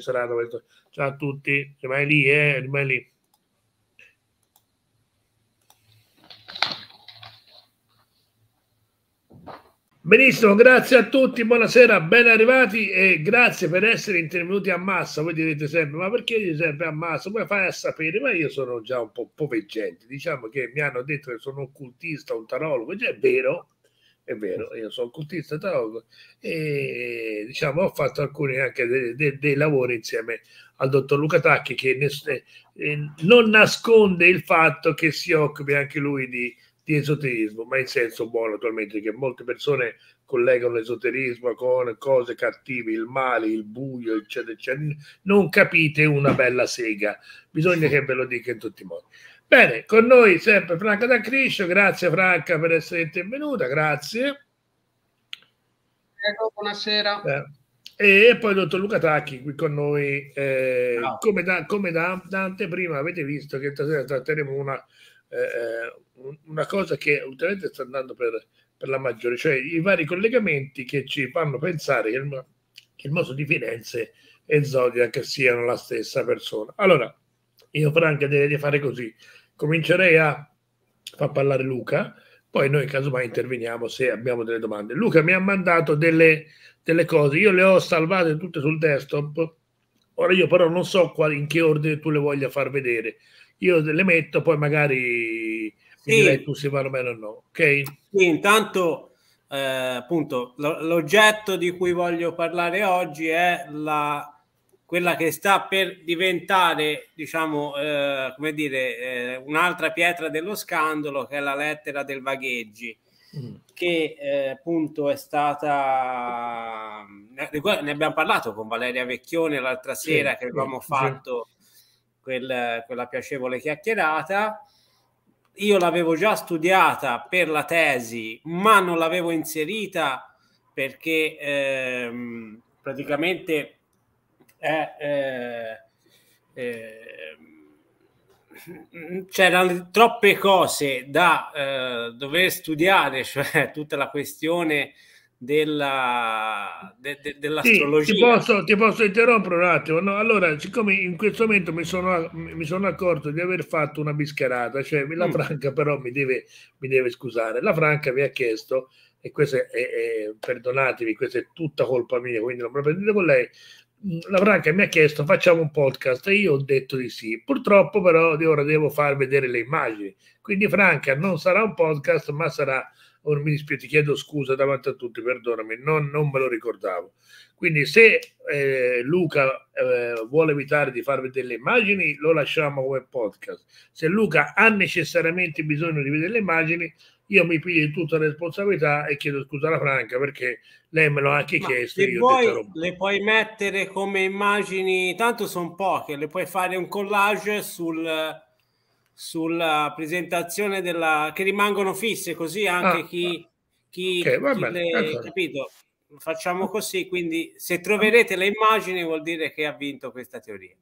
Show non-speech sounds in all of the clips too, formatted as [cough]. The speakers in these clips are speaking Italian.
serata. Ciao a tutti, rimani lì, eh, rimani lì. Benissimo, grazie a tutti, buonasera, ben arrivati e grazie per essere intervenuti a massa. Voi direte sempre, ma perché gli serve a massa? Come fai a sapere? Ma io sono già un po' poveggente, diciamo che mi hanno detto che sono un cultista, un tarologo, cioè è vero, è vero, io sono cultista etologo e diciamo, ho fatto alcuni anche dei, dei, dei lavori insieme al dottor Luca Tacchi che ne, eh, eh, non nasconde il fatto che si occupi anche lui di, di esoterismo, ma in senso buono attualmente, che molte persone collegano l'esoterismo con cose cattive, il male, il buio, eccetera, eccetera. Non capite una bella sega, bisogna che ve lo dica in tutti i modi. Bene, con noi sempre Franca da Criscio, grazie Franca per essere intervenuta, grazie. buonasera. Eh, e poi il dottor Luca Tacchi qui con noi. Eh, no. Come, da, come da, da, anteprima avete visto che stasera tratteremo una, eh, una cosa che ultimamente sta andando per, per, la maggiore, cioè i vari collegamenti che ci fanno pensare che il, che il mosso di Firenze e Zodiac siano la stessa persona. Allora, io Franca direi di fare così comincerei a far parlare Luca, poi noi casomai interveniamo se abbiamo delle domande. Luca mi ha mandato delle, delle cose, io le ho salvate tutte sul desktop, ora io però non so quali, in che ordine tu le voglia far vedere. Io le metto, poi magari sì. direi tu se vanno bene o no. Ok? Sì, intanto eh, appunto l'oggetto di cui voglio parlare oggi è la quella che sta per diventare, diciamo, eh, come dire, eh, un'altra pietra dello scandalo, che è la lettera del Vagheggi, mm. che eh, appunto è stata, ne abbiamo parlato con Valeria Vecchione l'altra sera, sì, che avevamo sì, fatto sì. Quel, quella piacevole chiacchierata. Io l'avevo già studiata per la tesi, ma non l'avevo inserita perché ehm, praticamente è, eh, eh, c'erano troppe cose da eh, dover studiare, cioè tutta la questione della, de, de, dell'astrologia. Sì, ti, posso, ti, posso, interrompere un attimo? No? Allora, siccome in questo momento mi sono, mi sono, accorto di aver fatto una bischerata, cioè la mm. Franca però mi deve, mi deve scusare, la Franca mi ha chiesto e questo è, è, perdonatevi, questa è tutta colpa mia, quindi non prendete con lei la Franca mi ha chiesto facciamo un podcast e io ho detto di sì. Purtroppo però ora devo far vedere le immagini. Quindi Franca non sarà un podcast ma sarà, oh, mi dispiace, ti chiedo scusa davanti a tutti, perdonami, non, non me lo ricordavo. Quindi se eh, Luca eh, vuole evitare di far vedere le immagini lo lasciamo come podcast. Se Luca ha necessariamente bisogno di vedere le immagini io mi piglio tutta la responsabilità e chiedo scusa alla Franca perché lei me l'ha anche Ma chiesto. Le puoi, le puoi mettere come immagini, tanto sono poche, le puoi fare un collage sul, sulla eh, presentazione della, che rimangono fisse, così anche ah, chi, ah. chi, okay, chi bene, le, allora. capito? facciamo così, quindi se troverete le immagini vuol dire che ha vinto questa teoria.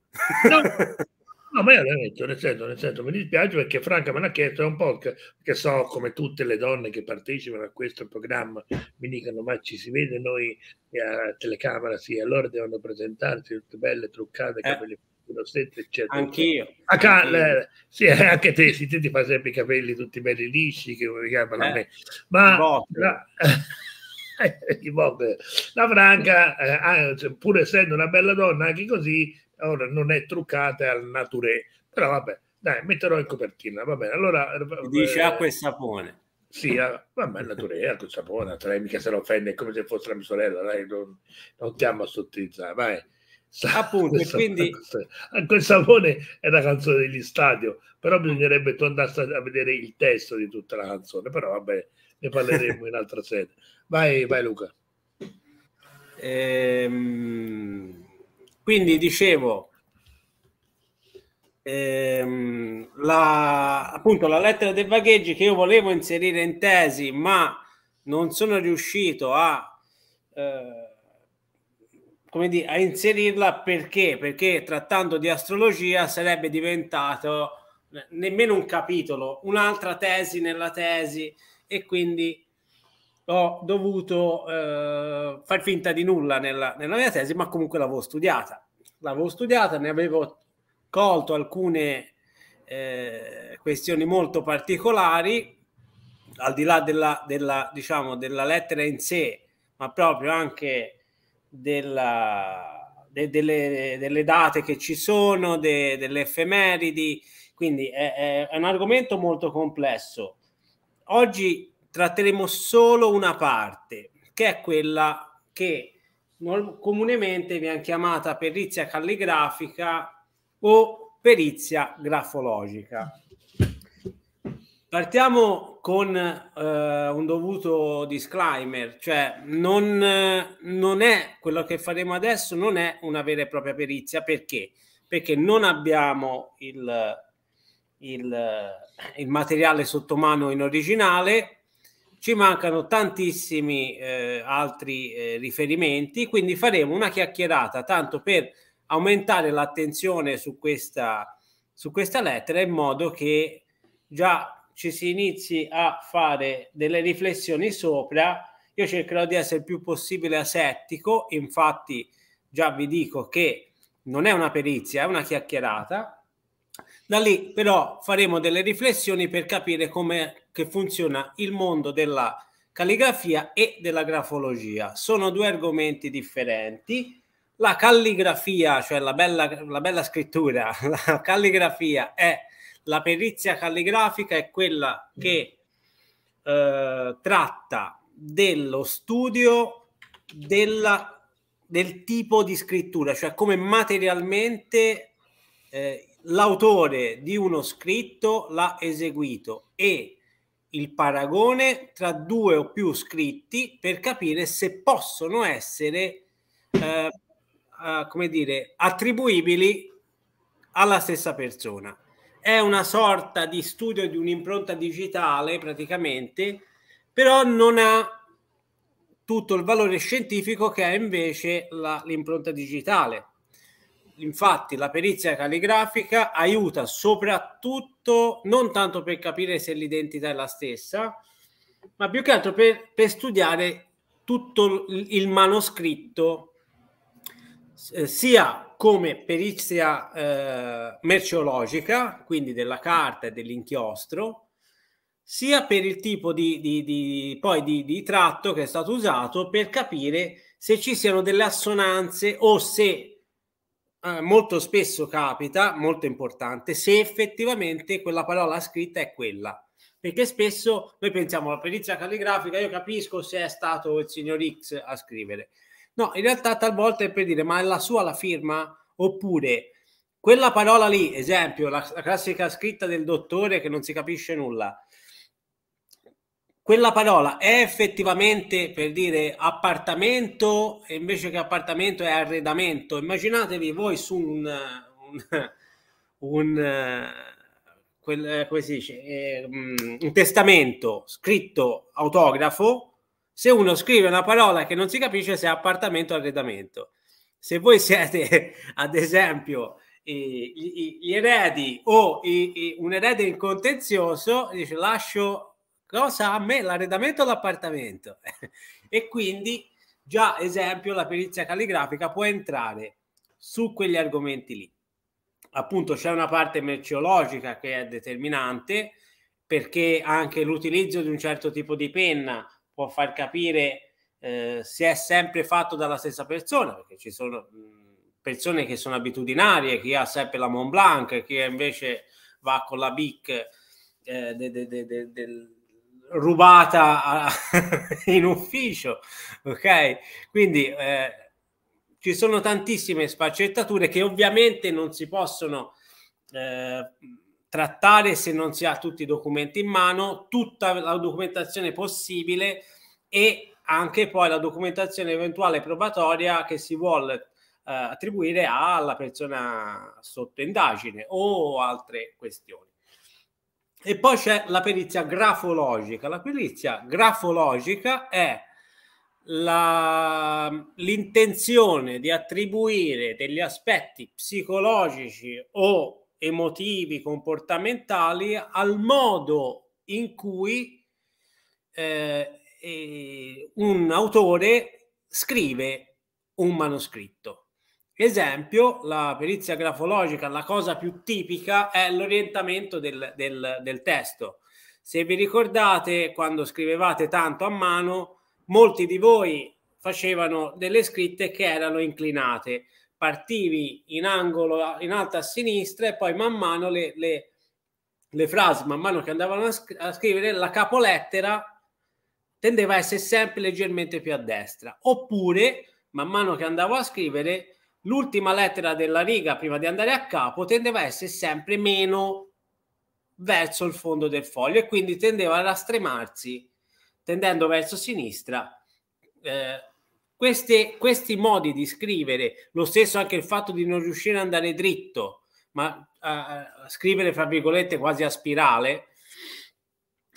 No. [laughs] No, ma io l'ho detto, nel senso, nel senso, mi dispiace perché Franca me l'ha chiesto, è un po' che so come tutte le donne che partecipano a questo programma mi dicono ma ci si vede noi eh, a telecamera, sì, allora devono presentarsi tutte belle, truccate, eh. capelli eh. stesso, eccetera. Anch'io. Ah, anch'io. sì, eh, anche te, sì, te ti fa sempre i capelli tutti belli lisci che mi chiamano eh. a me. Ma... La, [laughs] la Franca, eh, ah, cioè, pur essendo una bella donna, anche così Ora non è truccata, è al naturè. Però vabbè, dai, metterò in copertina, va bene. Allora, eh, eh, dice acqua e sapone. Sì, ah, vabbè, è naturè, acqua e sapone. Lei mica se lo offende, è come se fosse la mia sorella, dai, non, non ti amo a sottilizzare, vai. Appunto, questa, quindi... Acqua quel sapone è la canzone degli stadio, però mm. bisognerebbe tu andare a vedere il testo di tutta la canzone, però vabbè, ne parleremo in altra sede. Vai, vai Luca. Ehm... Quindi dicevo, ehm, la, appunto la lettera dei vagheggi che io volevo inserire in tesi, ma non sono riuscito a, eh, come dire, a inserirla perché? Perché trattando di astrologia sarebbe diventato nemmeno un capitolo, un'altra tesi nella tesi e quindi ho dovuto eh, far finta di nulla nella, nella, mia tesi, ma comunque l'avevo studiata. L'avevo studiata, ne avevo colto alcune eh, questioni molto particolari, al di là della, della, diciamo, della lettera in sé, ma proprio anche della, de, delle, delle, date che ci sono, de, delle effemeridi. Quindi è, è un argomento molto complesso. Oggi tratteremo solo una parte, che è quella che comunemente viene chiamata perizia calligrafica o perizia grafologica. Partiamo con eh, un dovuto disclaimer, cioè non, non, è quello che faremo adesso, non è una vera e propria perizia, perché? Perché non abbiamo il, il, il materiale sotto mano in originale, ci mancano tantissimi eh, altri eh, riferimenti, quindi faremo una chiacchierata tanto per aumentare l'attenzione su questa, su questa lettera in modo che già ci si inizi a fare delle riflessioni sopra. Io cercherò di essere il più possibile asettico, infatti già vi dico che non è una perizia, è una chiacchierata. Da lì però faremo delle riflessioni per capire come che funziona il mondo della calligrafia e della grafologia. Sono due argomenti differenti. La calligrafia, cioè la bella, la bella scrittura, [laughs] la calligrafia è la perizia calligrafica, è quella che eh, tratta dello studio della, del tipo di scrittura, cioè come materialmente eh, l'autore di uno scritto l'ha eseguito e il paragone tra due o più scritti per capire se possono essere eh, eh, come dire, attribuibili alla stessa persona. È una sorta di studio di un'impronta digitale praticamente, però non ha tutto il valore scientifico che ha invece la, l'impronta digitale. Infatti la perizia calligrafica aiuta soprattutto non tanto per capire se l'identità è la stessa, ma più che altro per, per studiare tutto il manoscritto eh, sia come perizia eh, merceologica, quindi della carta e dell'inchiostro, sia per il tipo di, di, di, poi di tratto che è stato usato per capire se ci siano delle assonanze o se eh, molto spesso capita, molto importante, se effettivamente quella parola scritta è quella. Perché spesso noi pensiamo alla perizia calligrafica, io capisco se è stato il signor X a scrivere. No, in realtà talvolta è per dire ma è la sua la firma? Oppure quella parola lì, esempio, la, la classica scritta del dottore che non si capisce nulla quella parola è effettivamente per dire appartamento e invece che appartamento è arredamento. Immaginatevi voi su un, un, un, quel, eh, dice, ehm, un testamento scritto autografo. Se uno scrive una parola che non si capisce se è appartamento o arredamento. Se voi siete, [laughs] ad esempio, gli, gli eredi o i, i, un erede in contenzioso, dice lascio Cosa a me l'arredamento o l'appartamento? [laughs] e quindi già esempio la perizia calligrafica può entrare su quegli argomenti lì. Appunto c'è una parte merceologica che è determinante perché anche l'utilizzo di un certo tipo di penna può far capire eh, se è sempre fatto dalla stessa persona, perché ci sono persone che sono abitudinarie, chi ha sempre la Mont Blanc, chi invece va con la Bic eh, de, de, de, del rubata a, [laughs] in ufficio, ok? Quindi eh, ci sono tantissime sfaccettature che ovviamente non si possono eh, trattare se non si ha tutti i documenti in mano, tutta la documentazione possibile e anche poi la documentazione eventuale probatoria che si vuole eh, attribuire alla persona sotto indagine o altre questioni. E poi c'è la perizia grafologica. La perizia grafologica è la, l'intenzione di attribuire degli aspetti psicologici o emotivi, comportamentali al modo in cui eh, un autore scrive un manoscritto. Esempio, la perizia grafologica, la cosa più tipica è l'orientamento del, del, del testo. Se vi ricordate, quando scrivevate tanto a mano, molti di voi facevano delle scritte che erano inclinate. Partivi in angolo, in alto a sinistra e poi man mano le, le, le frasi, man mano che andavano a, sc- a, scrivere, la capolettera tendeva a essere sempre leggermente più a destra. Oppure, man mano che andavo a scrivere, l'ultima lettera della riga prima di andare a capo tendeva a essere sempre meno verso il fondo del foglio e quindi tendeva a rastremarsi tendendo verso sinistra. Eh, queste, questi modi di scrivere, lo stesso anche il fatto di non riuscire ad andare dritto, ma eh, scrivere fra virgolette quasi a spirale,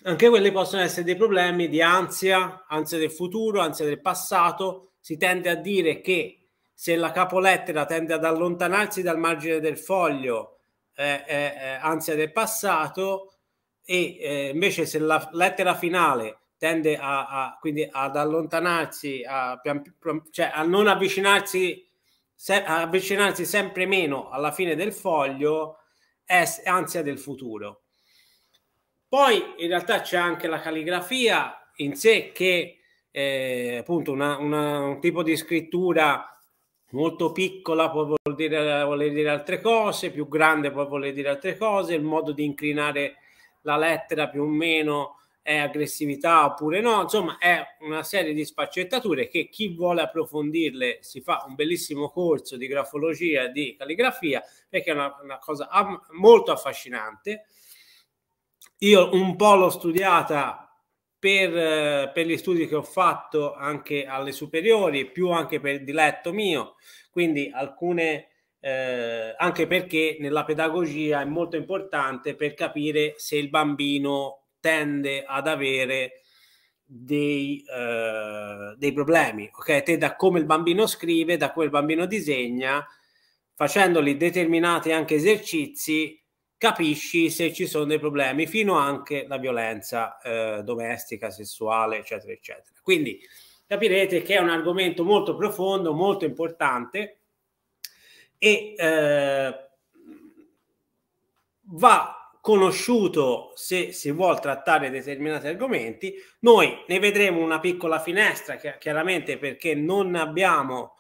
anche quelli possono essere dei problemi di ansia, ansia del futuro, ansia del passato. Si tende a dire che se la capolettera tende ad allontanarsi dal margine del foglio, eh, eh, eh, ansia del passato, e eh, invece se la lettera finale tende a, a quindi ad allontanarsi, a, cioè a non avvicinarsi, se, a avvicinarsi sempre meno alla fine del foglio, è ansia del futuro. Poi in realtà c'è anche la calligrafia in sé che eh, appunto una, una, un tipo di scrittura molto piccola può voler dire, vuol dire altre cose, più grande può voler dire altre cose, il modo di inclinare la lettera più o meno è aggressività oppure no, insomma è una serie di sfaccettature che chi vuole approfondirle si fa un bellissimo corso di grafologia e di calligrafia perché è una, una cosa molto affascinante. Io un po' l'ho studiata per, eh, per, gli studi che ho fatto anche alle superiori, più anche per diletto mio, quindi alcune, eh, anche perché nella pedagogia è molto importante per capire se il bambino tende ad avere dei, eh, dei problemi, ok? Te da come il bambino scrive, da come il bambino disegna, facendoli determinati anche esercizi, capisci se ci sono dei problemi, fino anche la violenza eh, domestica, sessuale, eccetera, eccetera. Quindi capirete che è un argomento molto profondo, molto importante e eh, va conosciuto se si vuole trattare determinati argomenti. Noi ne vedremo una piccola finestra, chiaramente perché non abbiamo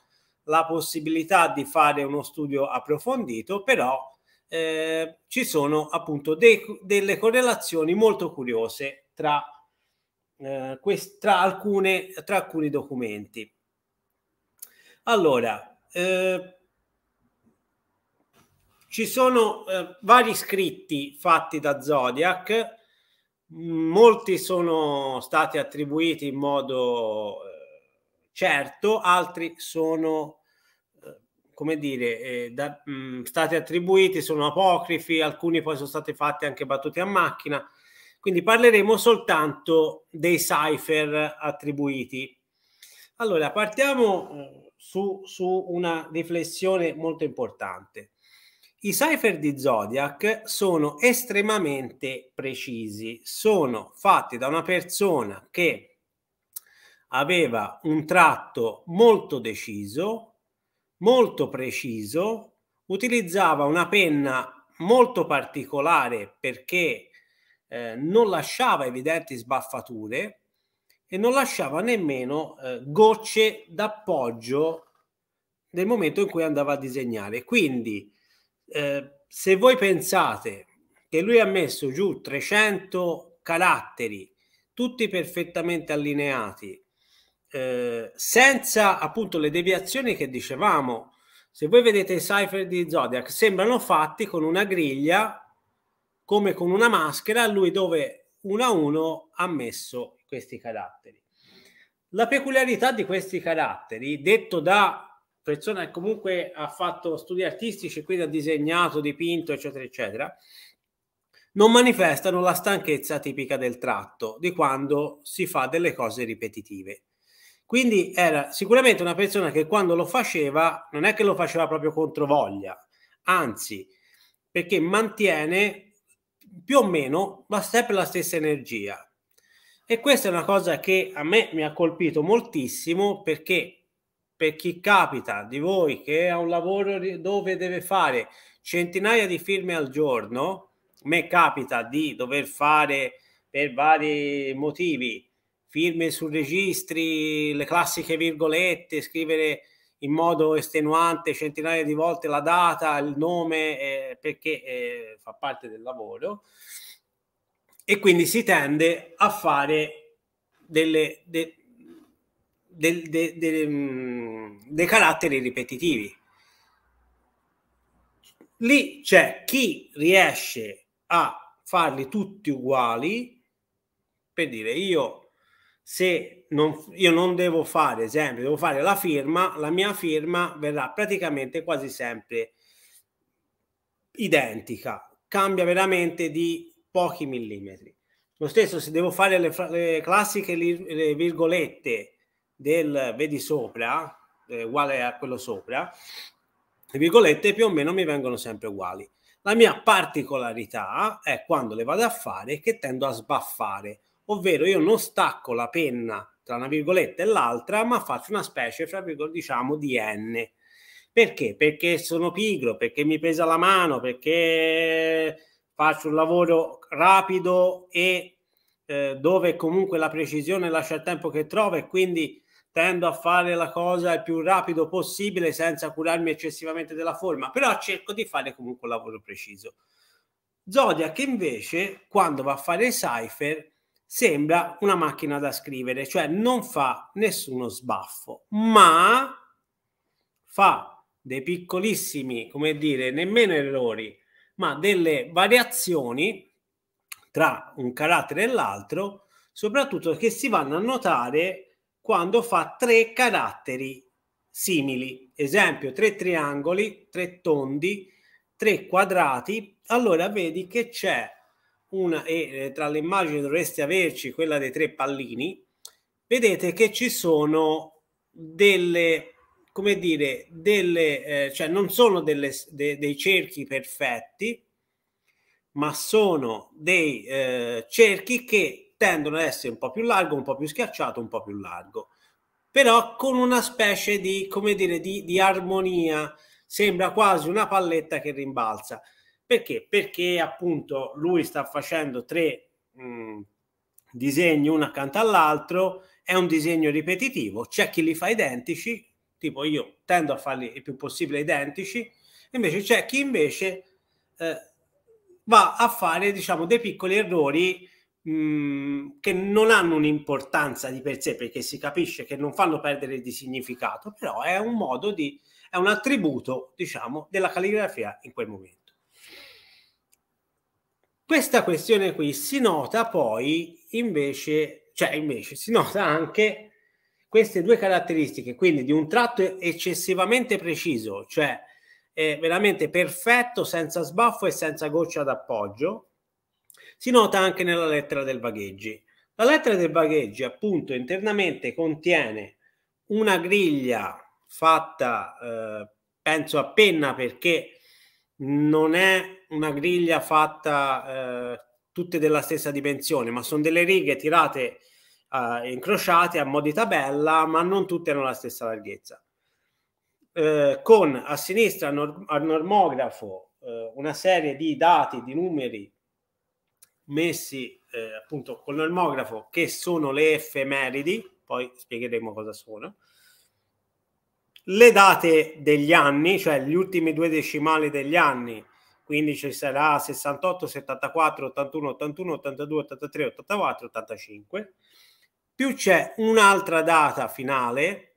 la possibilità di fare uno studio approfondito, però eh, ci sono appunto dei, delle correlazioni molto curiose tra, eh, quest, tra, alcune, tra alcuni documenti. Allora, eh, ci sono eh, vari scritti fatti da Zodiac, molti sono stati attribuiti in modo eh, certo, altri sono come dire, eh, da, mh, mm, stati attribuiti, sono apocrifi, alcuni poi sono stati fatti anche battuti a macchina, quindi parleremo soltanto dei cipher attribuiti. Allora, partiamo eh, su, su una riflessione molto importante. I cipher di Zodiac sono estremamente precisi, sono fatti da una persona che aveva un tratto molto deciso, molto preciso, utilizzava una penna molto particolare perché eh, non lasciava evidenti sbaffature e non lasciava nemmeno eh, gocce d'appoggio nel momento in cui andava a disegnare. Quindi, eh, se voi pensate che lui ha messo giù 300 caratteri, tutti perfettamente allineati, eh, senza appunto le deviazioni che dicevamo. Se voi vedete i cipher di Zodiac, sembrano fatti con una griglia, come con una maschera, lui dove uno a uno ha messo questi caratteri. La peculiarità di questi caratteri, detto da persona che comunque ha fatto studi artistici, quindi ha disegnato, dipinto, eccetera, eccetera, non manifestano la stanchezza tipica del tratto di quando si fa delle cose ripetitive. Quindi era sicuramente una persona che quando lo faceva non è che lo faceva proprio contro voglia, anzi, perché mantiene più o meno la, sempre la stessa energia. E questa è una cosa che a me mi ha colpito moltissimo perché per chi capita di voi che ha un lavoro dove deve fare centinaia di firme al giorno, a me capita di dover fare per vari motivi firme su registri, le classiche virgolette, scrivere in modo estenuante centinaia di volte la data, il nome, eh, perché eh, fa parte del lavoro. E quindi si tende a fare delle, de, de, de, mh, mm, dei caratteri ripetitivi. Lì c'è chi riesce a farli tutti uguali, per dire io se non, io non devo fare, esempio, devo fare la firma, la mia firma verrà praticamente quasi sempre identica, cambia veramente di pochi millimetri. Lo stesso se devo fare le, le classiche le virgolette del vedi sopra, eh, uguale a quello sopra, le virgolette più o meno mi vengono sempre uguali. La mia particolarità è quando le vado a fare che tendo a sbaffare ovvero io non stacco la penna tra una virgoletta e l'altra, ma faccio una specie, fra virgolette, diciamo, di N. Perché? Perché sono pigro, perché mi pesa la mano, perché faccio un lavoro rapido e eh, dove comunque la precisione lascia il tempo che trovo e quindi tendo a fare la cosa il più rapido possibile senza curarmi eccessivamente della forma, però cerco di fare comunque un lavoro preciso. Zodiac invece, quando va a fare il cipher, sembra una macchina da scrivere, cioè non fa nessuno sbaffo, ma fa dei piccolissimi, come dire, nemmeno errori, ma delle variazioni tra un carattere e l'altro, soprattutto che si vanno a notare quando fa tre caratteri simili, esempio tre triangoli, tre tondi, tre quadrati, allora vedi che c'è una, e eh, tra le immagini dovreste averci quella dei tre pallini, vedete che ci sono delle, come dire, delle, eh, cioè non sono delle, de, dei cerchi perfetti, ma sono dei eh, cerchi che tendono ad essere un po' più largo, un po' più schiacciato, un po' più largo, però con una specie di, come dire, di, di armonia, sembra quasi una palletta che rimbalza. Perché? Perché appunto lui sta facendo tre mh, disegni uno accanto all'altro, è un disegno ripetitivo, c'è chi li fa identici, tipo io tendo a farli il più possibile identici, invece c'è chi invece eh, va a fare diciamo dei piccoli errori mh, che non hanno un'importanza di per sé perché si capisce che non fanno perdere di significato, però è un modo di, è un attributo diciamo della calligrafia in quel momento. Questa questione qui si nota poi invece, cioè invece si nota anche queste due caratteristiche, quindi di un tratto eccessivamente preciso, cioè eh, veramente perfetto, senza sbaffo e senza goccia d'appoggio, si nota anche nella lettera del Vagheggi. La lettera del Vagheggi, appunto, internamente contiene una griglia fatta, eh, penso a penna, perché non è una griglia fatta eh, tutte della stessa dimensione, ma sono delle righe tirate eh, incrociate a mo' di tabella, ma non tutte hanno la stessa larghezza. Eh, con a sinistra nor- al normografo eh, una serie di dati, di numeri messi eh, appunto col normografo che sono le effemeridi, poi spiegheremo cosa sono, le date degli anni, cioè gli ultimi due decimali degli anni, quindi ci sarà 68, 74, 81, 81, 82, 83, 84, 85, più c'è un'altra data finale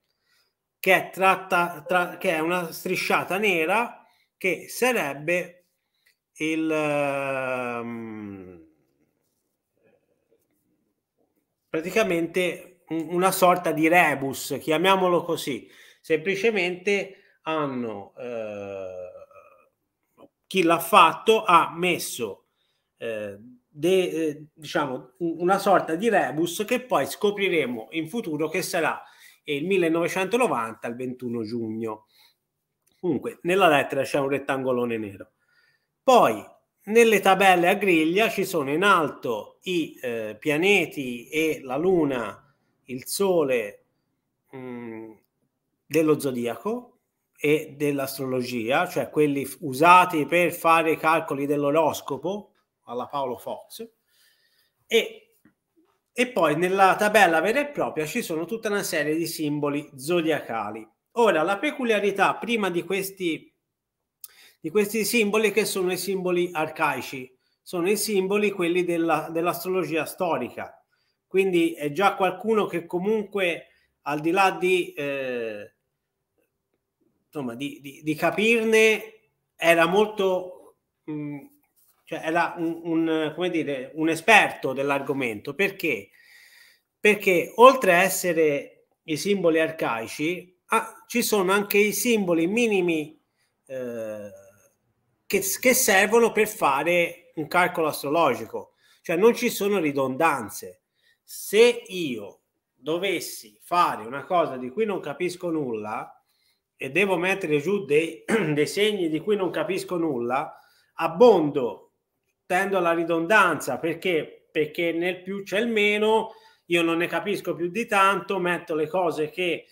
che è, tratta, tra, che è una strisciata nera che sarebbe il... Um, praticamente una sorta di rebus, chiamiamolo così semplicemente hanno eh, chi l'ha fatto ha messo eh, de, eh, diciamo una sorta di rebus che poi scopriremo in futuro che sarà il 1990 al 21 giugno. Comunque, nella lettera c'è un rettangolone nero. Poi, nelle tabelle a griglia ci sono in alto i eh, pianeti e la Luna, il Sole, mh, mm, dello zodiaco e dell'astrologia, cioè quelli usati per fare i calcoli dell'oroscopo alla Paolo Fox, e, e poi nella tabella vera e propria ci sono tutta una serie di simboli zodiacali. Ora, la peculiarità prima di questi, di questi simboli che sono i simboli arcaici, sono i simboli quelli della, dell'astrologia storica, quindi è già qualcuno che comunque al di là di... Eh, insomma, di, di, di capirne era molto, mh, mm, cioè era un, un, dire, un esperto dell'argomento. Perché? Perché oltre a essere i simboli arcaici, ah, ci sono anche i simboli minimi eh, che, che servono per fare un calcolo astrologico. Cioè non ci sono ridondanze. Se io dovessi fare una cosa di cui non capisco nulla, e devo mettere giù dei, [clears throat] dei segni di cui non capisco nulla, abbondo, tendo alla ridondanza perché, perché nel più c'è il meno, io non ne capisco più di tanto, metto le cose che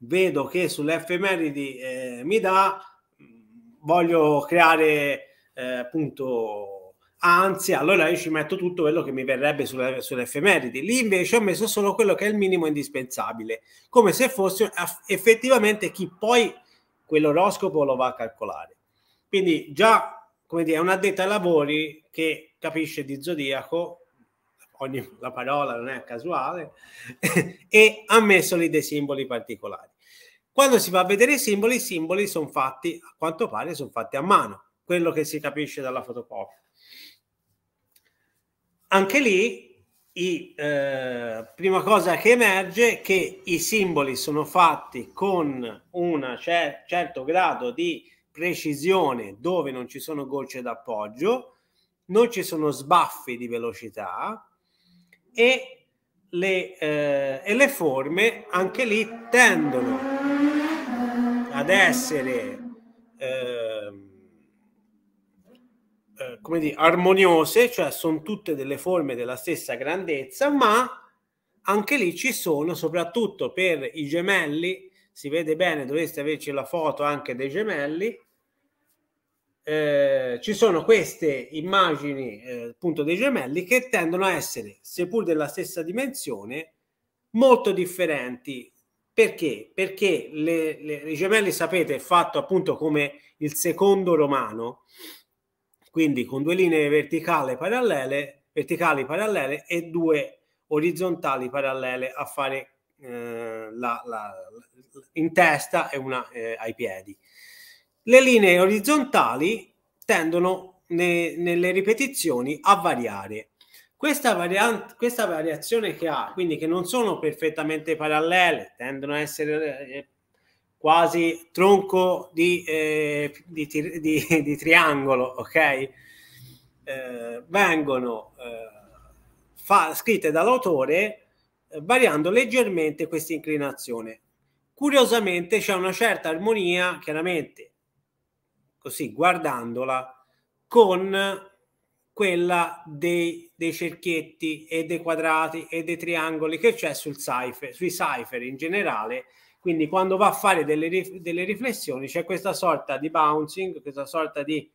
vedo che sull'effemeridi eh, mi dà, voglio creare eh, appunto anzi allora io ci metto tutto quello che mi verrebbe sulle, sulle effemeridi lì invece ho messo solo quello che è il minimo indispensabile come se fosse effettivamente chi poi quell'oroscopo lo va a calcolare quindi già come dire è un addetto ai lavori che capisce di zodiaco ogni, la parola non è casuale [laughs] e ha messo lì dei simboli particolari quando si va a vedere i simboli i simboli sono fatti a quanto pare sono fatti a mano quello che si capisce dalla fotocopia anche lì, i, eh, prima cosa che emerge è che i simboli sono fatti con un cer- certo grado di precisione dove non ci sono gocce d'appoggio, non ci sono sbaffi di velocità e le, eh, e le forme anche lì tendono ad essere eh, come dire, armoniose, cioè sono tutte delle forme della stessa grandezza, ma anche lì ci sono, soprattutto per i gemelli, si vede bene, dovreste averci la foto anche dei gemelli, eh, ci sono queste immagini eh, appunto dei gemelli che tendono a essere, seppur della stessa dimensione, molto differenti. Perché? Perché le, le, i gemelli, sapete, è fatto appunto come il secondo romano, quindi con due linee verticali parallele, verticali parallele e due orizzontali parallele a fare eh, la, la, in testa e una eh, ai piedi. Le linee orizzontali tendono ne, nelle ripetizioni a variare. Questa, variante, questa variazione che ha, quindi che non sono perfettamente parallele, tendono a essere eh, quasi tronco di, eh, di, di, [laughs] di triangolo, ok? Eh, vengono eh, fa, scritte dall'autore eh, variando leggermente questa inclinazione. Curiosamente c'è una certa armonia, chiaramente, così guardandola, con quella dei, dei, cerchietti e dei quadrati e dei triangoli che c'è sul cipher, sui cipher in generale quindi quando va a fare delle, rif- delle riflessioni c'è questa sorta di bouncing, questa sorta di,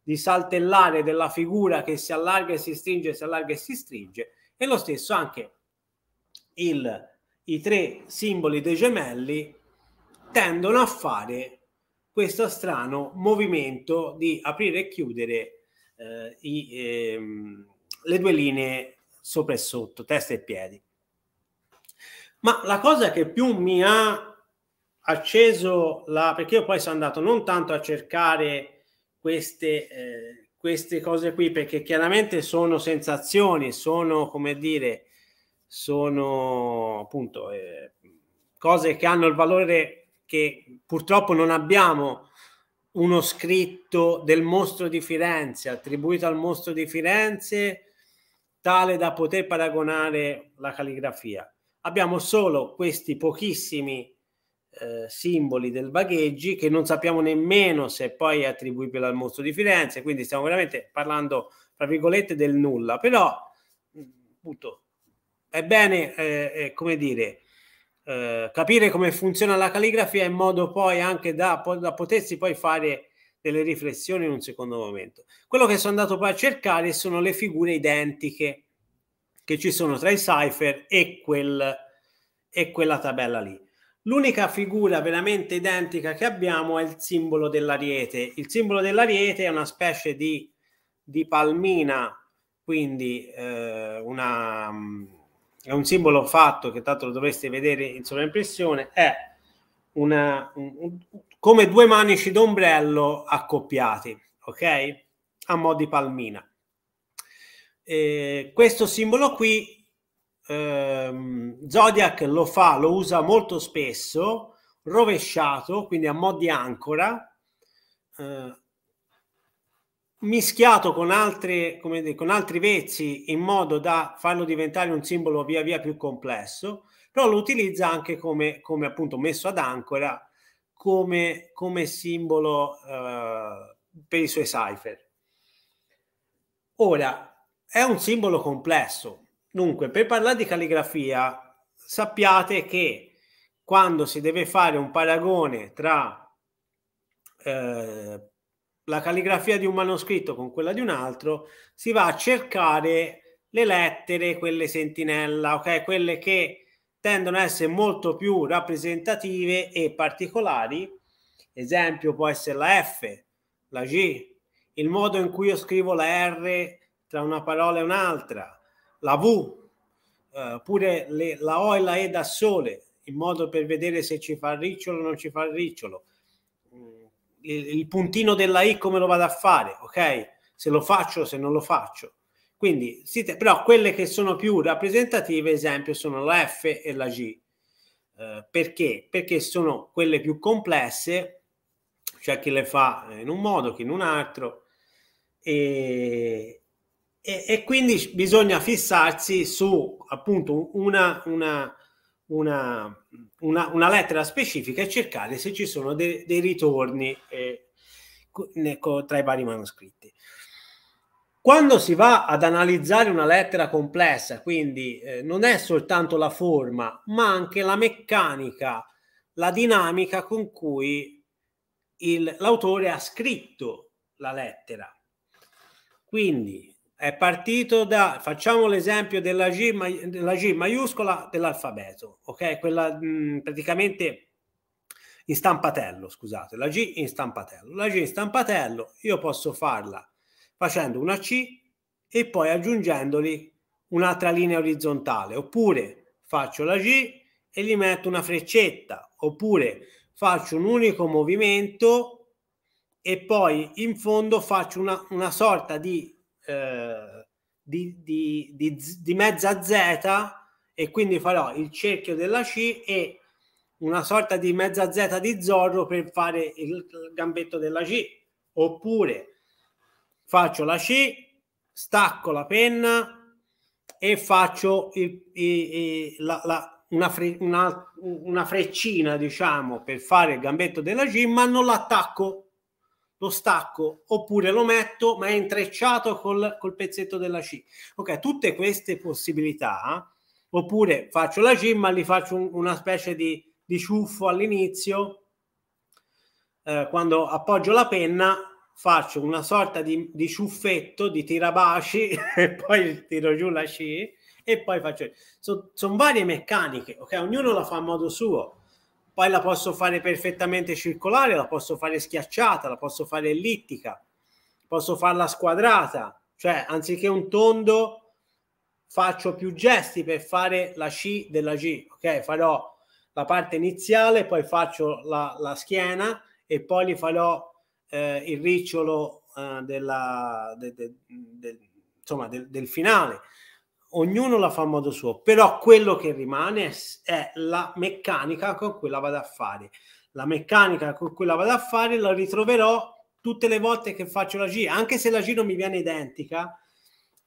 di saltellare della figura che si allarga e si stringe, si allarga e si stringe. E lo stesso anche il, i tre simboli dei gemelli tendono a fare questo strano movimento di aprire e chiudere eh, i, ehm, le due linee sopra e sotto, testa e piedi. Ma la cosa che più mi ha acceso la... perché io poi sono andato non tanto a cercare queste, eh, queste cose qui, perché chiaramente sono sensazioni, sono come dire, sono appunto eh, cose che hanno il valore che purtroppo non abbiamo uno scritto del mostro di Firenze, attribuito al mostro di Firenze, tale da poter paragonare la calligrafia abbiamo solo questi pochissimi eh, simboli del bagheggi che non sappiamo nemmeno se poi è attribuibile al mostro di Firenze, quindi stiamo veramente parlando, tra virgolette, del nulla, però appunto, è bene, eh, eh, come dire, eh, capire come funziona la calligrafia in modo poi anche da, da potersi poi fare delle riflessioni in un secondo momento. Quello che sono andato poi a cercare sono le figure identiche che ci sono tra i cipher e, quel, e quella tabella lì. L'unica figura veramente identica che abbiamo è il simbolo dell'ariete. Il simbolo dell'ariete è una specie di, di palmina, quindi eh, una, è un simbolo fatto che tanto lo dovreste vedere in sovraimpressione, è una, un, come due manici d'ombrello accoppiati, ok? A mo' di palmina. Eh, questo simbolo qui ehm, Zodiac lo fa, lo usa molto spesso, rovesciato, quindi a mo' di ancora, eh, mischiato con, altre, dire, con altri vezzi in modo da farlo diventare un simbolo via via più complesso, però lo utilizza anche come, come appunto messo ad ancora, come, come simbolo eh, per i suoi cipher. Ora, è un simbolo complesso. Dunque, per parlare di calligrafia, sappiate che quando si deve fare un paragone tra eh, la calligrafia di un manoscritto con quella di un altro, si va a cercare le lettere, quelle sentinella, ok? Quelle che tendono a essere molto più rappresentative e particolari. Esempio può essere la F, la G, il modo in cui io scrivo la R tra una parola e un'altra, la V, eh, pure le, la O e la E da sole, in modo per vedere se ci fa il ricciolo o non ci fa il ricciolo. Mm, il, il puntino della I come lo vado a fare, ok? Se lo faccio o se non lo faccio. Quindi, però quelle che sono più rappresentative, esempio, sono la F e la G. Eh, perché? Perché sono quelle più complesse, cioè chi le fa in un modo, chi in un altro, e, e, e quindi bisogna fissarsi su appunto una, una, una, una, lettera specifica e cercare se ci sono de, dei ritorni eh, tra i vari manoscritti. Quando si va ad analizzare una lettera complessa, quindi eh, non è soltanto la forma, ma anche la meccanica, la dinamica con cui l'autore ha scritto la lettera. Quindi è partito da, facciamo l'esempio della G, della G maiuscola dell'alfabeto, ok? Quella mh, mhmm, praticamente in stampatello, scusate, la G in stampatello. La G in stampatello io posso farla facendo una C e poi aggiungendoli un'altra linea orizzontale, oppure faccio la G e gli metto una freccetta, oppure faccio un unico movimento e poi in fondo faccio una, una sorta di eh, di, di, di, di, mezza z e quindi farò il cerchio della C e una sorta di mezza z di Zorro per fare il gambetto della C oppure faccio la C stacco la penna e faccio il, il, il, la, la, una, fre, una, una freccina diciamo per fare il gambetto della C ma non l'attacco lo stacco oppure lo metto ma è intrecciato col, col pezzetto della C. Ok, tutte queste possibilità, oppure faccio la C ma gli faccio un, una specie di, di ciuffo all'inizio, eh, quando appoggio la penna faccio una sorta di, di ciuffetto, di tirabaci [laughs] e poi tiro giù la C e poi faccio... Sono son varie meccaniche, ok? Ognuno la fa a modo suo poi la posso fare perfettamente circolare, la posso fare schiacciata, la posso fare ellittica, posso farla squadrata, cioè anziché un tondo faccio più gesti per fare la C della G, ok? Farò la parte iniziale, poi faccio la, la schiena e poi gli farò eh, il ricciolo eh, della, de, de, de, insomma, del, del finale ognuno la fa a modo suo, però quello che rimane è la meccanica con cui la vado a fare. La meccanica con cui la vado a fare la ritroverò tutte le volte che faccio la G, anche se la G non mi viene identica,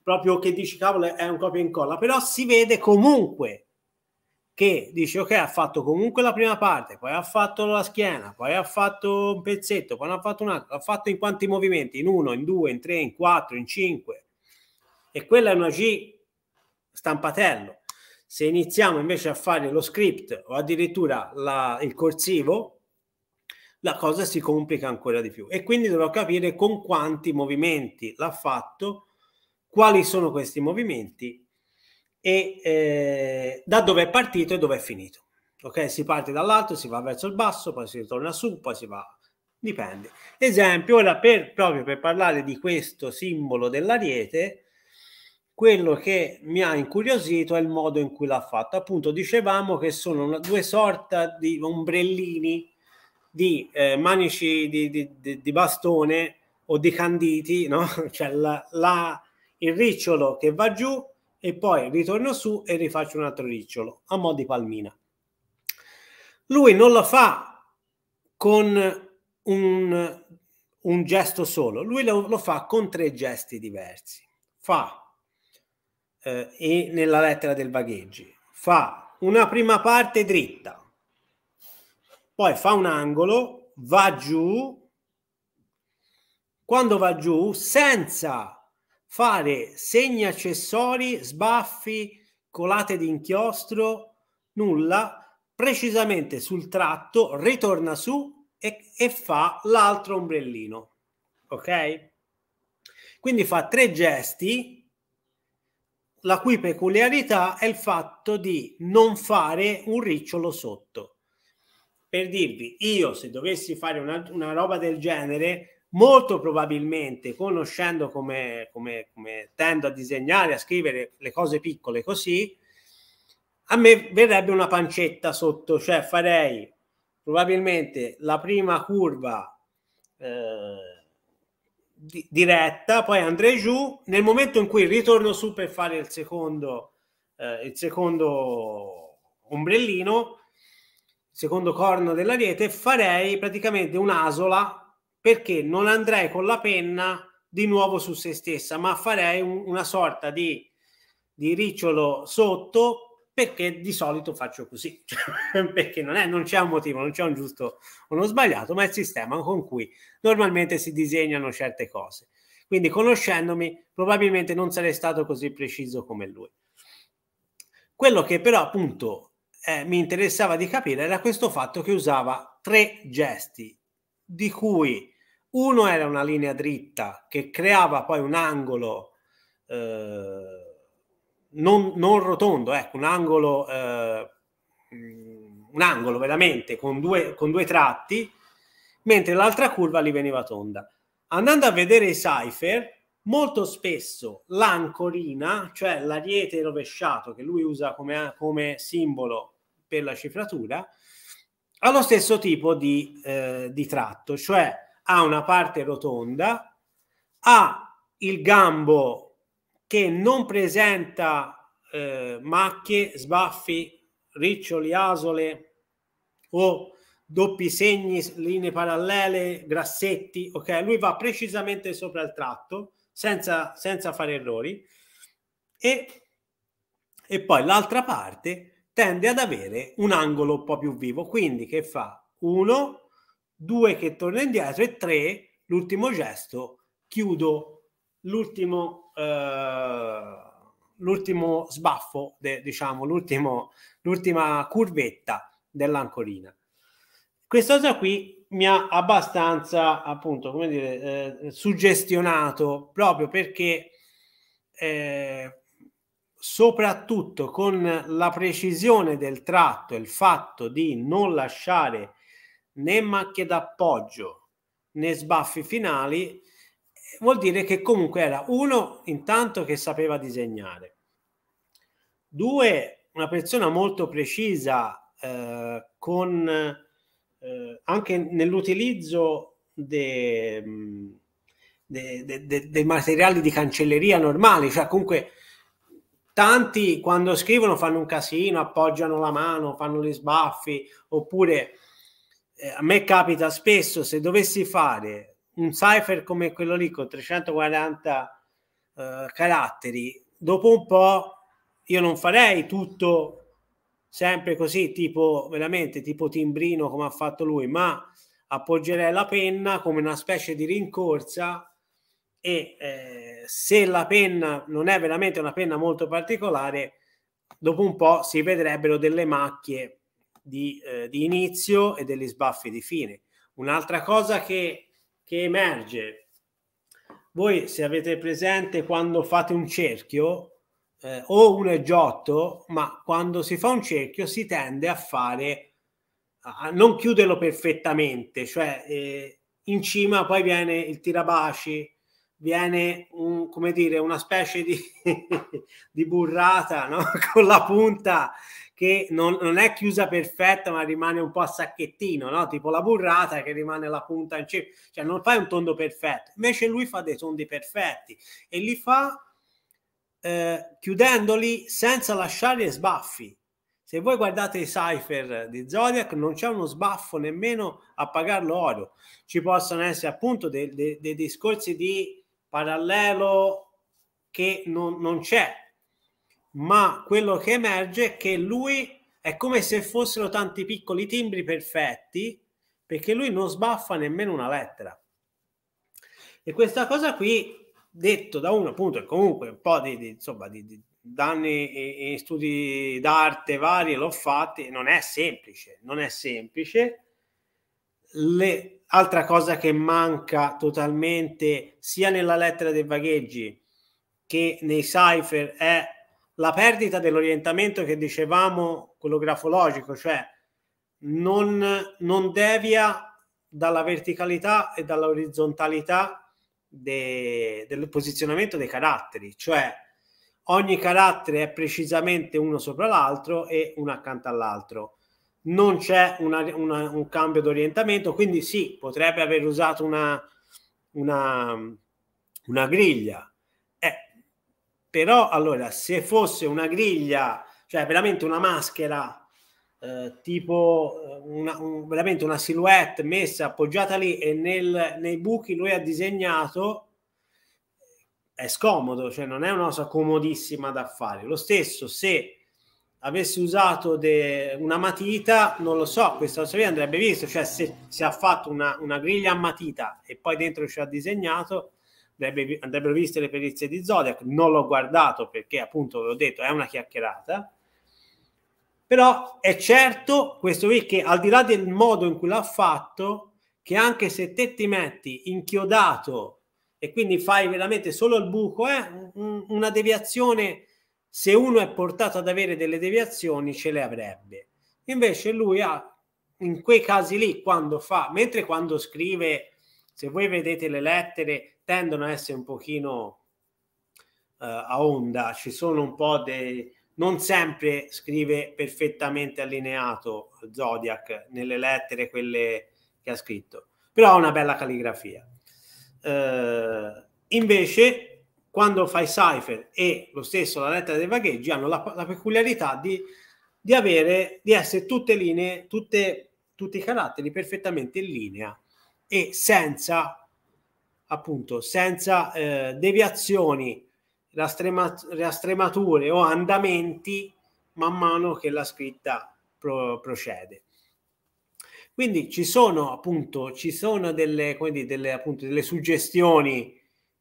proprio che dici cavolo è un copia e incolla, però si vede comunque che dice ok ha fatto comunque la prima parte, poi ha fatto la schiena, poi ha fatto un pezzetto, poi ne ha fatto un altro, ha fatto in quanti movimenti? In uno, in due, in tre, in quattro, in cinque. E quella è una G stampatello. Se iniziamo invece a fare lo script o addirittura la, il corsivo, la cosa si complica ancora di più. E quindi dovrò capire con quanti movimenti l'ha fatto, quali sono questi movimenti e eh, da dove è partito e dove è finito. Ok, si parte dall'alto, si va verso il basso, poi si ritorna su, poi si va, dipende. Esempio, ora per, proprio per parlare di questo simbolo dell'ariete, quello che mi ha incuriosito è il modo in cui l'ha fatto. Appunto, dicevamo che sono una, due sorta di ombrellini di eh, manici di, di, di, bastone o di canditi, no? [laughs] cioè la, la, il ricciolo che va giù e poi ritorno su e rifaccio un altro ricciolo a mo' di palmina. Lui non lo fa con un, un gesto solo, lui lo, lo fa con tre gesti diversi. Fa eh, e nella lettera del Vagheggi. Fa una prima parte dritta, poi fa un angolo, va giù, quando va giù, senza fare segni accessori, sbaffi, colate di inchiostro, nulla, precisamente sul tratto ritorna su e, e fa l'altro ombrellino. Ok? Quindi fa tre gesti la cui peculiarità è il fatto di non fare un ricciolo sotto. Per dirvi, io se dovessi fare una, una roba del genere, molto probabilmente, conoscendo come, come, come tendo a disegnare, a scrivere le cose piccole così, a me verrebbe una pancetta sotto, cioè farei probabilmente la prima curva. Eh, di, diretta, poi andrei giù, nel momento in cui ritorno su per fare il secondo, eh, il secondo ombrellino, il secondo corno dell'ariete, farei praticamente un'asola perché non andrei con la penna di nuovo su se stessa, ma farei un, una sorta di, di ricciolo sotto perché di solito faccio così, [laughs] cioè, perché non, è, non, c'è un motivo, non c'è un giusto o uno sbagliato, ma è il sistema con cui normalmente si disegnano certe cose. Quindi conoscendomi probabilmente non sarei stato così preciso come lui. Quello che però appunto eh, mi interessava di capire era questo fatto che usava tre gesti, di cui uno era una linea dritta che creava poi un angolo. Eh, non, non rotondo, ecco, un angolo, eh, un angolo veramente con due, con due tratti, mentre l'altra curva lì veniva tonda. Andando a vedere i cipher, molto spesso l'ancorina, cioè l'ariete rovesciato che lui usa come, come simbolo per la cifratura, ha lo stesso tipo di, eh, di tratto, cioè ha una parte rotonda, ha il gambo che non presenta eh, macchie, sbaffi, riccioli, asole o doppi segni, linee parallele, grassetti, ok? Lui va precisamente sopra il tratto senza, senza fare errori e, e poi l'altra parte tende ad avere un angolo un po' più vivo, quindi che fa 1, 2 che torna indietro e tre, l'ultimo gesto, chiudo l'ultimo, eh, l'ultimo sbaffo, de, diciamo, l'ultimo, l'ultima curvetta dell'ancorina. Questa cosa qui mi ha abbastanza, appunto, come dire, eh, suggestionato proprio perché eh, soprattutto con la precisione del tratto, il fatto di non lasciare né macchie d'appoggio né sbaffi finali, vuol dire che comunque era uno intanto che sapeva disegnare, due una persona molto precisa eh, con eh, anche nell'utilizzo dei de, de, de, materiali di cancelleria normali, cioè comunque tanti quando scrivono fanno un casino, appoggiano la mano, fanno gli sbaffi, oppure eh, a me capita spesso se dovessi fare un cipher come quello lì con 340 eh, caratteri, dopo un po' io non farei tutto sempre così, tipo veramente tipo timbrino come ha fatto lui, ma appoggerei la penna come una specie di rincorsa e eh, se la penna non è veramente una penna molto particolare, dopo un po' si vedrebbero delle macchie di, eh, di inizio e degli sbaffi di fine. Un'altra cosa che che emerge. Voi se avete presente quando fate un cerchio eh, o un eggiotto, ma quando si fa un cerchio si tende a fare, a non chiuderlo perfettamente, cioè eh, in cima poi viene il tirabaci, viene un, come dire, una specie di, [laughs] di burrata no? [laughs] con la punta che non, non, è chiusa perfetta, ma rimane un po' a sacchettino, no? tipo la burrata che rimane la punta in cima, cioè non fai un tondo perfetto. Invece lui fa dei tondi perfetti e li fa eh, chiudendoli senza lasciare sbaffi. Se voi guardate i cipher di Zodiac, non c'è uno sbaffo nemmeno a pagarlo oro. Ci possono essere appunto dei, dei, dei discorsi di parallelo che non, non c'è, ma quello che emerge è che lui è come se fossero tanti piccoli timbri perfetti, perché lui non sbaffa nemmeno una lettera. E questa cosa qui, detto da uno appunto, e comunque un po' di, di insomma, di, di danni in studi d'arte vari l'ho fatti, non è semplice, non è semplice. Le, altra cosa che manca totalmente sia nella lettera dei vagheggi che nei cipher è la perdita dell'orientamento che dicevamo, quello grafologico, cioè non, non devia dalla verticalità e dall'orizzontalità de, del posizionamento dei caratteri, cioè ogni carattere è precisamente uno sopra l'altro e uno accanto all'altro. Non c'è una, una, un cambio d'orientamento, quindi sì, potrebbe aver usato una, una, una griglia, però allora se fosse una griglia, cioè veramente una maschera eh, tipo eh, una, un, veramente una silhouette messa appoggiata lì e nel, nei buchi lui ha disegnato è scomodo, cioè non è una cosa comodissima da fare. Lo stesso se avessi usato de, una matita, non lo so, questa cosa andrebbe visto, cioè se, se ha fatto una, una griglia a matita e poi dentro ci ha disegnato, andrebbe, andrebbero viste le perizie di Zodiac, non l'ho guardato perché appunto ve l'ho detto, è una chiacchierata, però è certo questo qui che al di là del modo in cui l'ha fatto, che anche se te ti metti inchiodato e quindi fai veramente solo il buco, eh, una deviazione, se uno è portato ad avere delle deviazioni ce le avrebbe. Invece lui ha in quei casi lì quando fa, mentre quando scrive, se voi vedete le lettere, tendono a essere un pochino uh, a onda, ci sono un po' dei... Non sempre scrive perfettamente allineato Zodiac nelle lettere, quelle che ha scritto, però ha una bella calligrafia. Uh, invece, quando fai Cypher e lo stesso la lettera dei vagheggi hanno la, la peculiarità di, di, avere, di essere tutte linee, tutte, tutti i caratteri perfettamente in linea e senza appunto senza eh, deviazioni, rastremat- rastremature o andamenti man mano che la scritta pro- procede. Quindi ci sono appunto, ci sono delle, dire, delle, appunto, delle suggestioni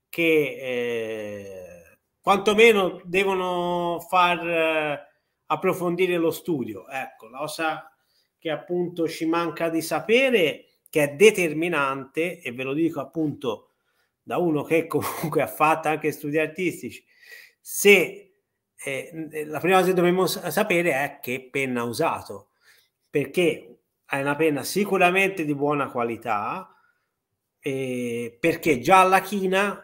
che eh, quantomeno devono far eh, approfondire lo studio. Ecco, la cosa che appunto ci manca di sapere, che è determinante, e ve lo dico appunto da uno che [laughs] comunque ha fatto anche studi artistici, se eh, la prima cosa che dobbiamo sapere è che penna ha usato, perché è una penna sicuramente di buona qualità, eh, perché già la china,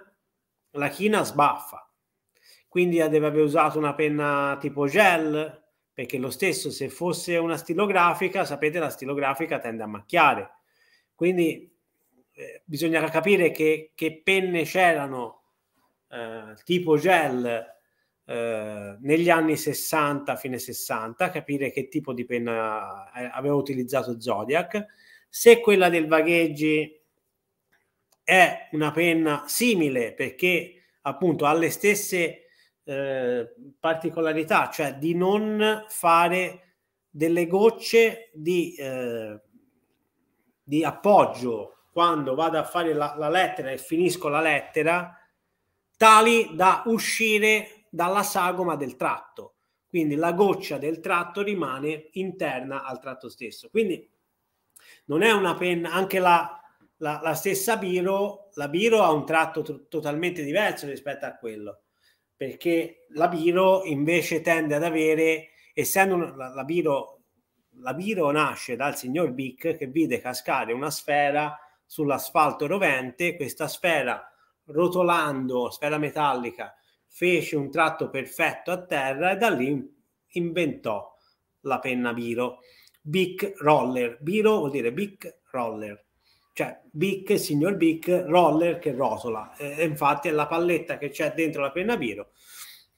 la china sbaffa, quindi deve aver usato una penna tipo gel, perché lo stesso se fosse una stilografica, sapete la stilografica tende a macchiare, quindi eh, capire che, che penne c'erano eh, tipo gel eh, negli anni 60, fine 60, capire che tipo di penna eh, aveva utilizzato Zodiac. Se quella del Vagheggi è una penna simile perché appunto ha le stesse eh, particolarità, cioè di non fare delle gocce di, eh, di appoggio quando vado a fare la, la lettera e finisco la lettera, tali da uscire dalla sagoma del tratto. Quindi la goccia del tratto rimane interna al tratto stesso. Quindi non è una penna, anche la, la, la stessa Biro, la Biro ha un tratto t- totalmente diverso rispetto a quello, perché la Biro invece tende ad avere, essendo una, la, la Biro, la Biro nasce dal signor Bic che vide cascare una sfera sull'asfalto rovente, questa sfera rotolando, sfera metallica, fece un tratto perfetto a terra e da lì inventò la penna Biro. Bic Roller. Biro vuol dire Bic Roller. Cioè Bic, signor Bic, Roller che rotola. Eh, infatti è la palletta che c'è dentro la penna Biro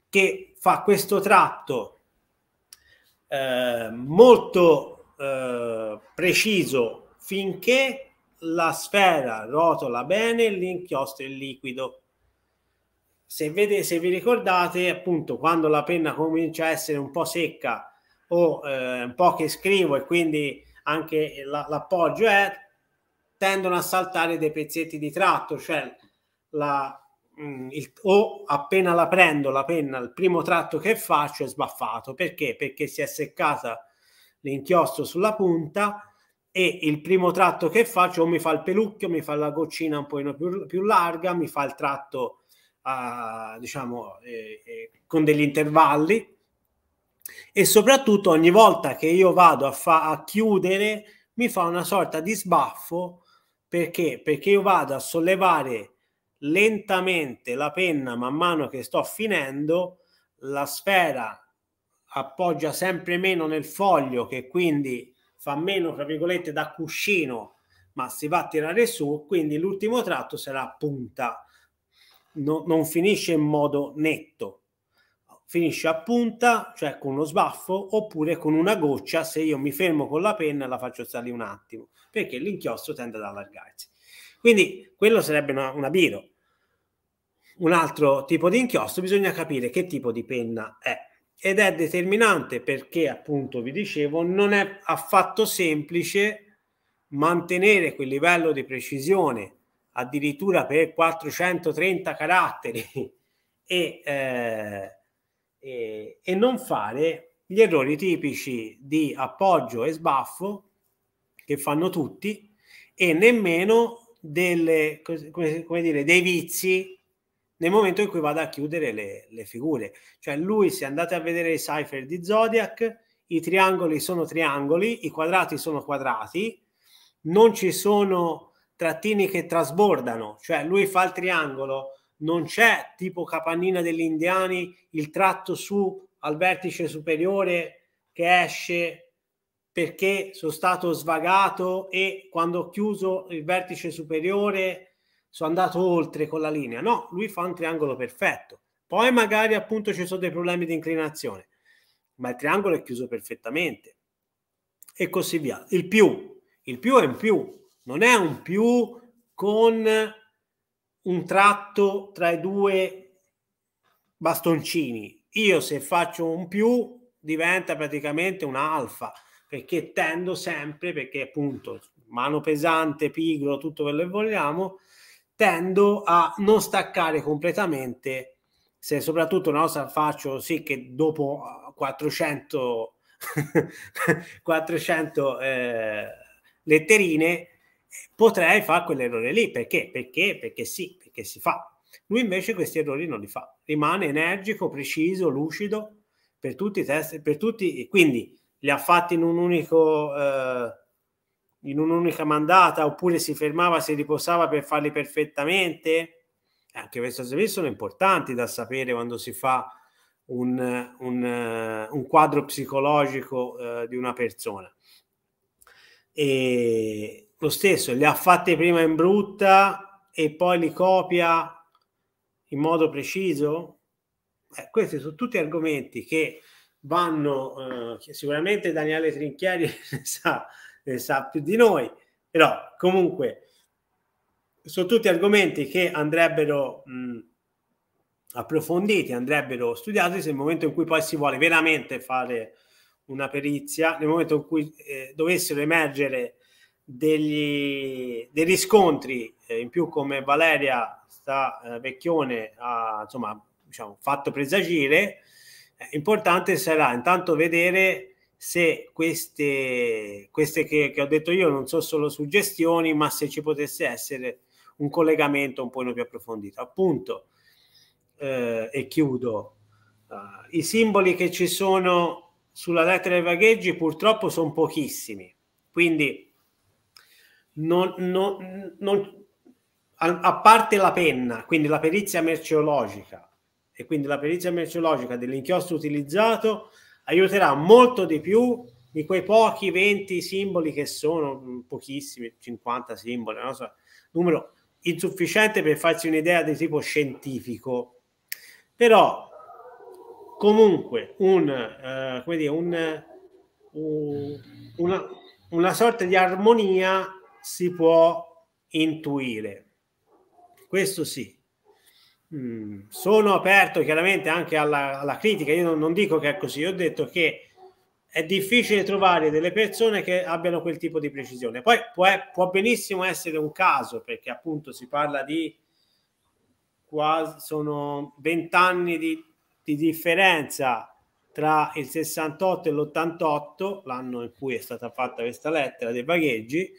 che fa questo tratto eh, molto eh, preciso finché la sfera rotola bene, l'inchiostro è liquido. Se, vede, se vi ricordate, appunto, quando la penna comincia a essere un po' secca o eh, un po' che scrivo e quindi anche la, l'appoggio è, tendono a saltare dei pezzetti di tratto, cioè la, mm, il, o appena la prendo la penna, il primo tratto che faccio è sbaffato. Perché? Perché si è seccata l'inchiostro sulla punta e il primo tratto che faccio o mi fa il pelucchio, mi fa la goccina un po' più, più larga, mi fa il tratto uh, diciamo eh, eh, con degli intervalli e soprattutto ogni volta che io vado a, fa- a chiudere mi fa una sorta di sbaffo perché? Perché io vado a sollevare lentamente la penna man mano che sto finendo, la sfera appoggia sempre meno nel foglio che quindi fa meno, tra virgolette, da cuscino, ma si va a tirare su, quindi l'ultimo tratto sarà punta. No, non finisce in modo netto, finisce a punta, cioè con uno sbaffo, oppure con una goccia, se io mi fermo con la penna la faccio salire un attimo, perché l'inchiostro tende ad allargarsi. Quindi quello sarebbe una, una biro. Un altro tipo di inchiostro, bisogna capire che tipo di penna è ed è determinante perché appunto vi dicevo non è affatto semplice mantenere quel livello di precisione addirittura per 430 caratteri [laughs] e, eh, e, e non fare gli errori tipici di appoggio e sbaffo che fanno tutti e nemmeno delle, come dire, dei vizi nel momento in cui vado a chiudere le, le figure. Cioè lui, se andate a vedere i cipher di Zodiac, i triangoli sono triangoli, i quadrati sono quadrati, non ci sono trattini che trasbordano, cioè lui fa il triangolo, non c'è tipo capannina degli indiani il tratto su al vertice superiore che esce perché sono stato svagato e quando ho chiuso il vertice superiore sono andato oltre con la linea. No, lui fa un triangolo perfetto. Poi magari appunto ci sono dei problemi di inclinazione, ma il triangolo è chiuso perfettamente. E così via. Il più, il più è un più, non è un più con un tratto tra i due bastoncini. Io se faccio un più diventa praticamente un alfa, perché tendo sempre, perché appunto mano pesante, pigro, tutto quello che vogliamo, tendo a non staccare completamente se soprattutto una cosa faccio sì che dopo 400 eh, 400 [laughs] eh, letterine potrei fare quell'errore lì perché perché perché sì perché si fa lui invece questi errori non li fa rimane energico preciso lucido per tutti i test per tutti quindi li ha fatti in un unico eh, in un'unica mandata oppure si fermava, si riposava per farli perfettamente? Anche queste cose sono importanti da sapere quando si fa un, un, eh, un quadro psicologico eh, di una persona. E lo stesso, le ha fatte prima in brutta e poi li copia in modo preciso? Eh, questi sono tutti argomenti che vanno, eh, che sicuramente Daniele Trinchieri [laughs] sa ne sa più di noi, però comunque sono tutti argomenti che andrebbero mh, mm, approfonditi, andrebbero studiati se nel momento in cui poi si vuole veramente fare una perizia, nel momento in cui eh, dovessero emergere degli, dei riscontri, eh, in più come Valeria sta eh, vecchione ha insomma, diciamo, fatto presagire, eh, importante sarà intanto vedere se queste, queste che, che, ho detto io non sono solo suggestioni, ma se ci potesse essere un collegamento un po' più approfondito. Appunto, eh, e chiudo, uh, i simboli che ci sono sulla lettera dei vagheggi purtroppo sono pochissimi, quindi non, non, non, a, a parte la penna, quindi la perizia merceologica, e quindi la perizia merceologica dell'inchiostro utilizzato, aiuterà molto di più di quei pochi 20 simboli che sono, mm, pochissimi, 50 simboli, non so, numero insufficiente per farsi un'idea di tipo scientifico. Però comunque un, eh, come dire, un, un, una, una sorta di armonia si può intuire. Questo sì. Mm, sono aperto chiaramente anche alla, alla critica, io non, non, dico che è così, ho detto che è difficile trovare delle persone che abbiano quel tipo di precisione. Poi può, può benissimo essere un caso, perché appunto si parla di quasi, sono vent'anni di, di differenza tra il 68 e l'88, l'anno in cui è stata fatta questa lettera dei bagheggi,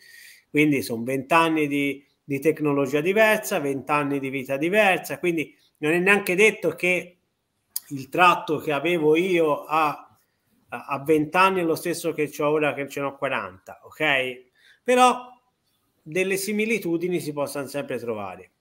quindi sono vent'anni di di tecnologia diversa, 20 anni di vita diversa, quindi non è neanche detto che il tratto che avevo io a, a 20 anni è lo stesso che ho ora che ce n'ho 40, ok? Però delle similitudini si possono sempre trovare.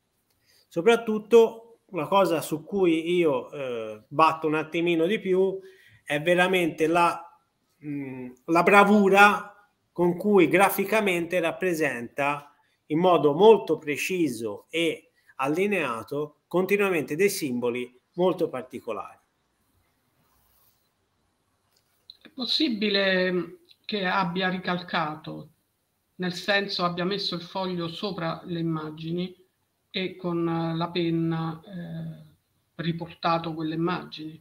Soprattutto la cosa su cui io eh, batto un attimino di più è veramente la, mh, mm, la bravura con cui graficamente rappresenta in modo molto preciso e allineato continuamente dei simboli molto particolari. È possibile che abbia ricalcato, nel senso abbia messo il foglio sopra le immagini e con la penna eh, riportato quelle immagini.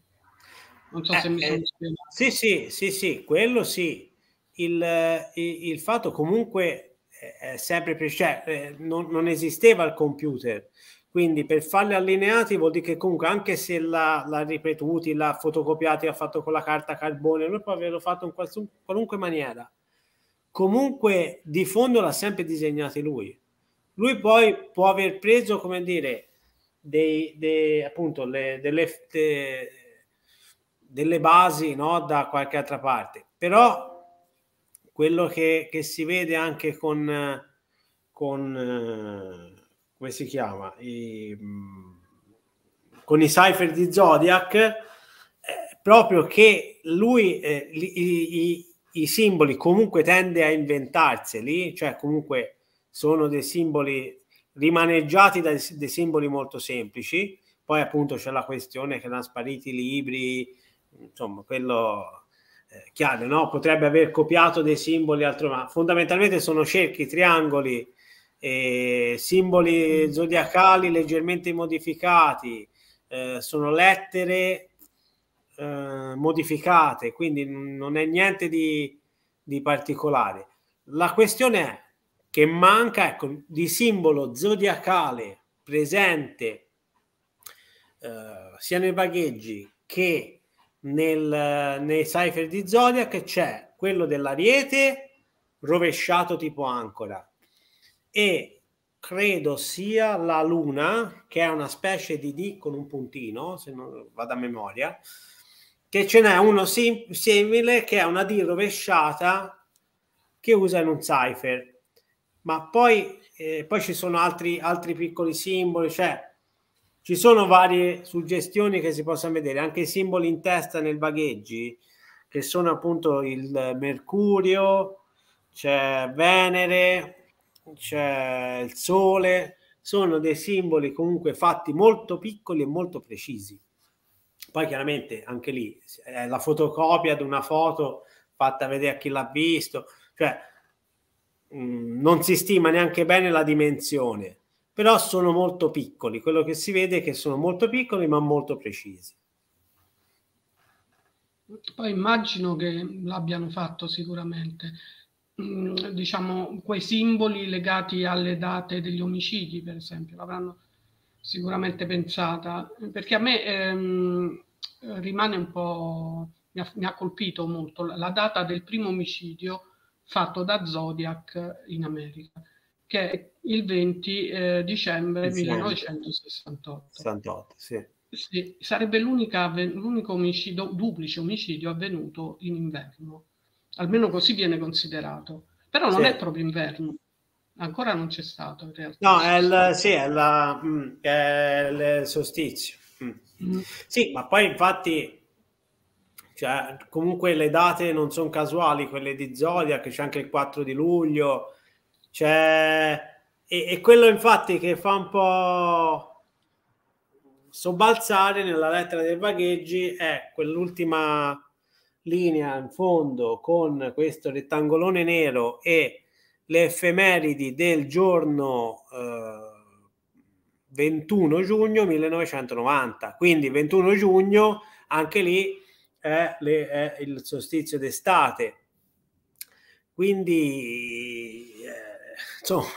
Non so eh, se mi sono eh, spiegato. sì, sì, sì, sì, quello sì. Il, eh, il, il fatto comunque è sempre cioè, eh, non, non, esisteva il computer. Quindi per farli allineati vuol dire che comunque anche se l'ha, l'ha ripetuti, l'ha fotocopiati, l'ha fatto con la carta carbone, lui può averlo fatto in qualsun, qualunque maniera. Comunque di fondo l'ha sempre disegnato lui. Lui poi può aver preso, come dire, dei, dei appunto le, delle, de, delle basi no, da qualche altra parte. Però quello che, che si vede anche con, con eh, come si chiama? I, mm, con i cipher di Zodiac, è eh, proprio che lui eh, i, i, i, simboli comunque tende a inventarseli, cioè comunque sono dei simboli rimaneggiati da dei simboli molto semplici. Poi appunto c'è la questione che erano spariti i libri, insomma, quello eh, chiaro, no? potrebbe aver copiato dei simboli altro, ma fondamentalmente sono cerchi, triangoli, eh, simboli zodiacali leggermente modificati, eh, sono lettere eh, modificate, quindi non è niente di, di particolare. La questione è che manca ecco, di simbolo zodiacale presente eh, sia nei bagheggi che nel, nei cipher di Zodiac c'è quello dell'ariete rovesciato tipo ancora e credo sia la luna che è una specie di D con un puntino se non vado a memoria che ce n'è uno sim- simile che è una D rovesciata che usa in un cipher ma poi, eh, poi ci sono altri, altri piccoli simboli cioè ci sono varie suggestioni che si possono vedere, anche i simboli in testa nel bagheggi, che sono appunto il Mercurio, c'è Venere, c'è il Sole, sono dei simboli comunque fatti molto piccoli e molto precisi. Poi chiaramente anche lì è la fotocopia di una foto fatta vedere a chi l'ha visto, cioè mh, mm, non si stima neanche bene la dimensione però sono molto piccoli. Quello che si vede è che sono molto piccoli ma molto precisi. Poi immagino che l'abbiano fatto sicuramente, mm, diciamo, quei simboli legati alle date degli omicidi, per esempio, l'avranno sicuramente pensata, perché a me ehm, rimane un po', mi ha, mi ha colpito molto la data del primo omicidio fatto da Zodiac in America che è il 20 eh, dicembre 1968. 68, sì. Sì, sarebbe l'unico omicidio, duplice omicidio avvenuto in inverno, almeno così viene considerato. Però non sì. è proprio inverno, ancora non c'è stato in realtà. No, è il, sì, è, la, mm, è il solstizio. Mm. Mm. Sì, ma poi infatti cioè, comunque le date non sono casuali, quelle di Zodiac, c'è anche il 4 di luglio, cioè, e, è quello infatti che fa un po' sobbalzare nella lettera dei bagheggi è quell'ultima linea in fondo con questo rettangolone nero e le effemeridi del giorno eh, 21 giugno 1990. Quindi 21 giugno, anche lì è, le, è il solstizio d'estate. Quindi eh, insomma,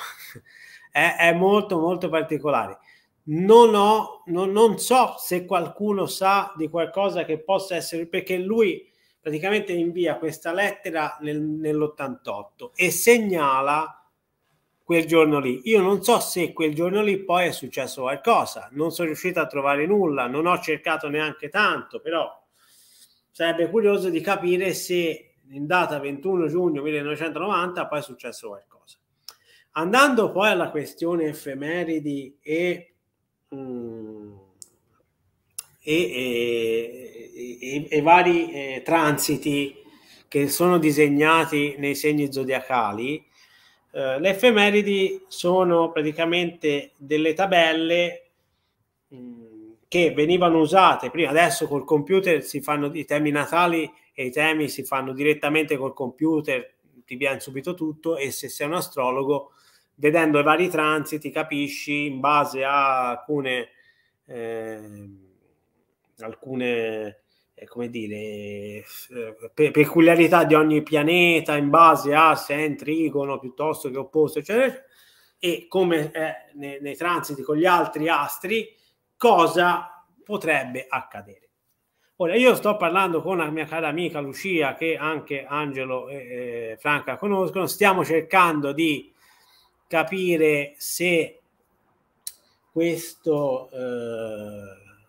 [laughs] è, è molto molto particolare. Non, ho, non, non so se qualcuno sa di qualcosa che possa essere, perché lui praticamente invia questa lettera nel, nell'88 e segnala quel giorno lì. Io non so se quel giorno lì poi è successo qualcosa, non sono riuscito a trovare nulla, non ho cercato neanche tanto, però sarebbe curioso di capire se in data 21 giugno 1990 poi è successo qualcosa. Andando poi alla questione effemeridi e, mh, mm, e, e, e vari eh, transiti che sono disegnati nei segni zodiacali, eh, le effemeridi sono praticamente delle tabelle mh, mm, che venivano usate prima, adesso col computer si fanno i temi natali e i temi si fanno direttamente col computer, ti viene subito tutto e se sei un astrologo vedendo i vari transiti capisci in base a alcune, eh, alcune eh, come dire, eh, pe peculiarità di ogni pianeta, in base a se è in trigono piuttosto che opposto, eccetera, e come nei, nei transiti con gli altri astri, cosa potrebbe accadere. Ora, io sto parlando con la mia cara amica Lucia, che anche Angelo e Franca conoscono, stiamo cercando di capire se questo eh,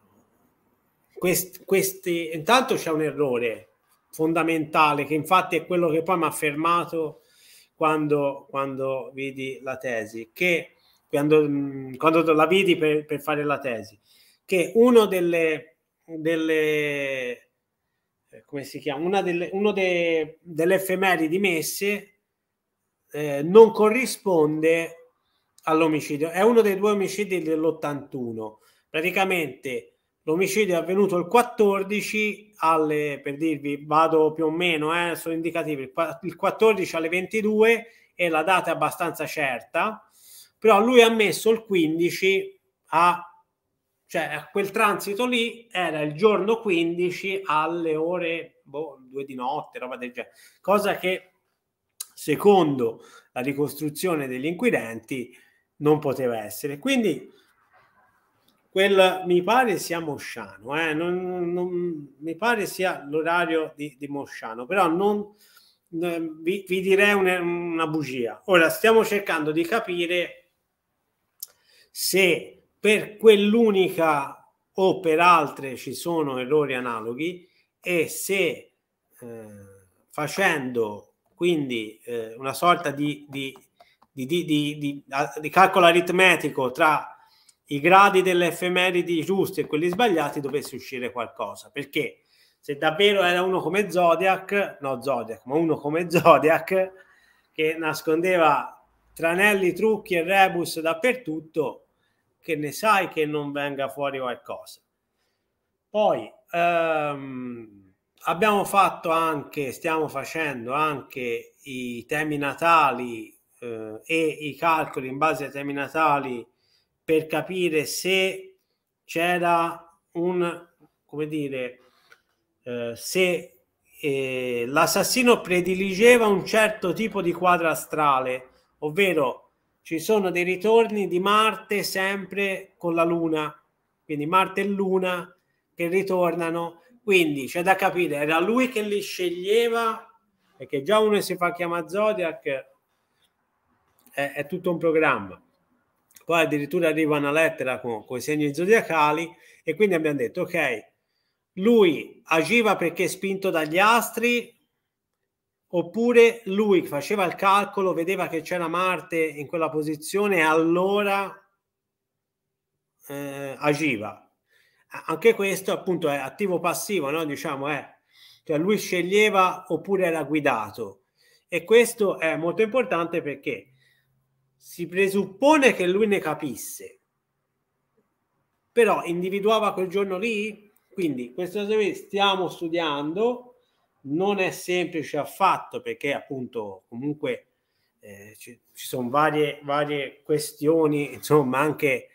quest, questi intanto c'è un errore fondamentale che infatti è quello che poi mi ha fermato quando, quando vidi la tesi che quando, mm, quando la vidi per, per, fare la tesi che uno delle, delle eh, come si chiama una delle, uno de, delle effemeridi messe eh, non corrisponde all'omicidio. È uno dei due omicidi dell'81. Praticamente l'omicidio è avvenuto il 14 alle, per dirvi, vado più o meno, eh, sono indicativi, il 14 alle 22 e la data è abbastanza certa, però lui ha messo il 15 a cioè quel transito lì era il giorno 15 alle ore boh, 2 di notte, roba del genere, cosa che secondo la ricostruzione degli inquirenti, non poteva essere. Quindi quel, mi pare sia Mosciano, eh? non, non, mi pare sia l'orario di, di Mosciano, però non, vi, vi, direi una, una bugia. Ora stiamo cercando di capire se per quell'unica o per altre ci sono errori analoghi e se eh, facendo quindi eh, una sorta di, di, di, di, calcolo aritmetico tra i gradi delle effemeridi giusti e quelli sbagliati dovesse uscire qualcosa, perché se davvero era uno come Zodiac, no Zodiac, ma uno come Zodiac, che nascondeva tranelli, trucchi e rebus dappertutto, che ne sai che non venga fuori qualcosa. Poi... Um, abbiamo fatto anche, stiamo facendo anche i temi natali eh, e i calcoli in base ai temi natali per capire se c'era un, come dire, eh, se eh, l'assassino prediligeva un certo tipo di quadra astrale, ovvero ci sono dei ritorni di Marte sempre con la Luna, quindi Marte e Luna che ritornano quindi c'è da capire, era lui che li sceglieva, perché già uno si fa chiamare Zodiac, è, è, tutto un programma. Poi addirittura arriva una lettera con, con i segni zodiacali e quindi abbiamo detto, ok, lui agiva perché spinto dagli astri, oppure lui faceva il calcolo, vedeva che c'era Marte in quella posizione e allora eh, agiva anche questo appunto è attivo passivo, no? diciamo è, cioè lui sceglieva oppure era guidato e questo è molto importante perché si presuppone che lui ne capisse, però individuava quel giorno lì, quindi questo stiamo studiando, non è semplice affatto perché appunto comunque eh, ci, ci sono varie, varie questioni, insomma anche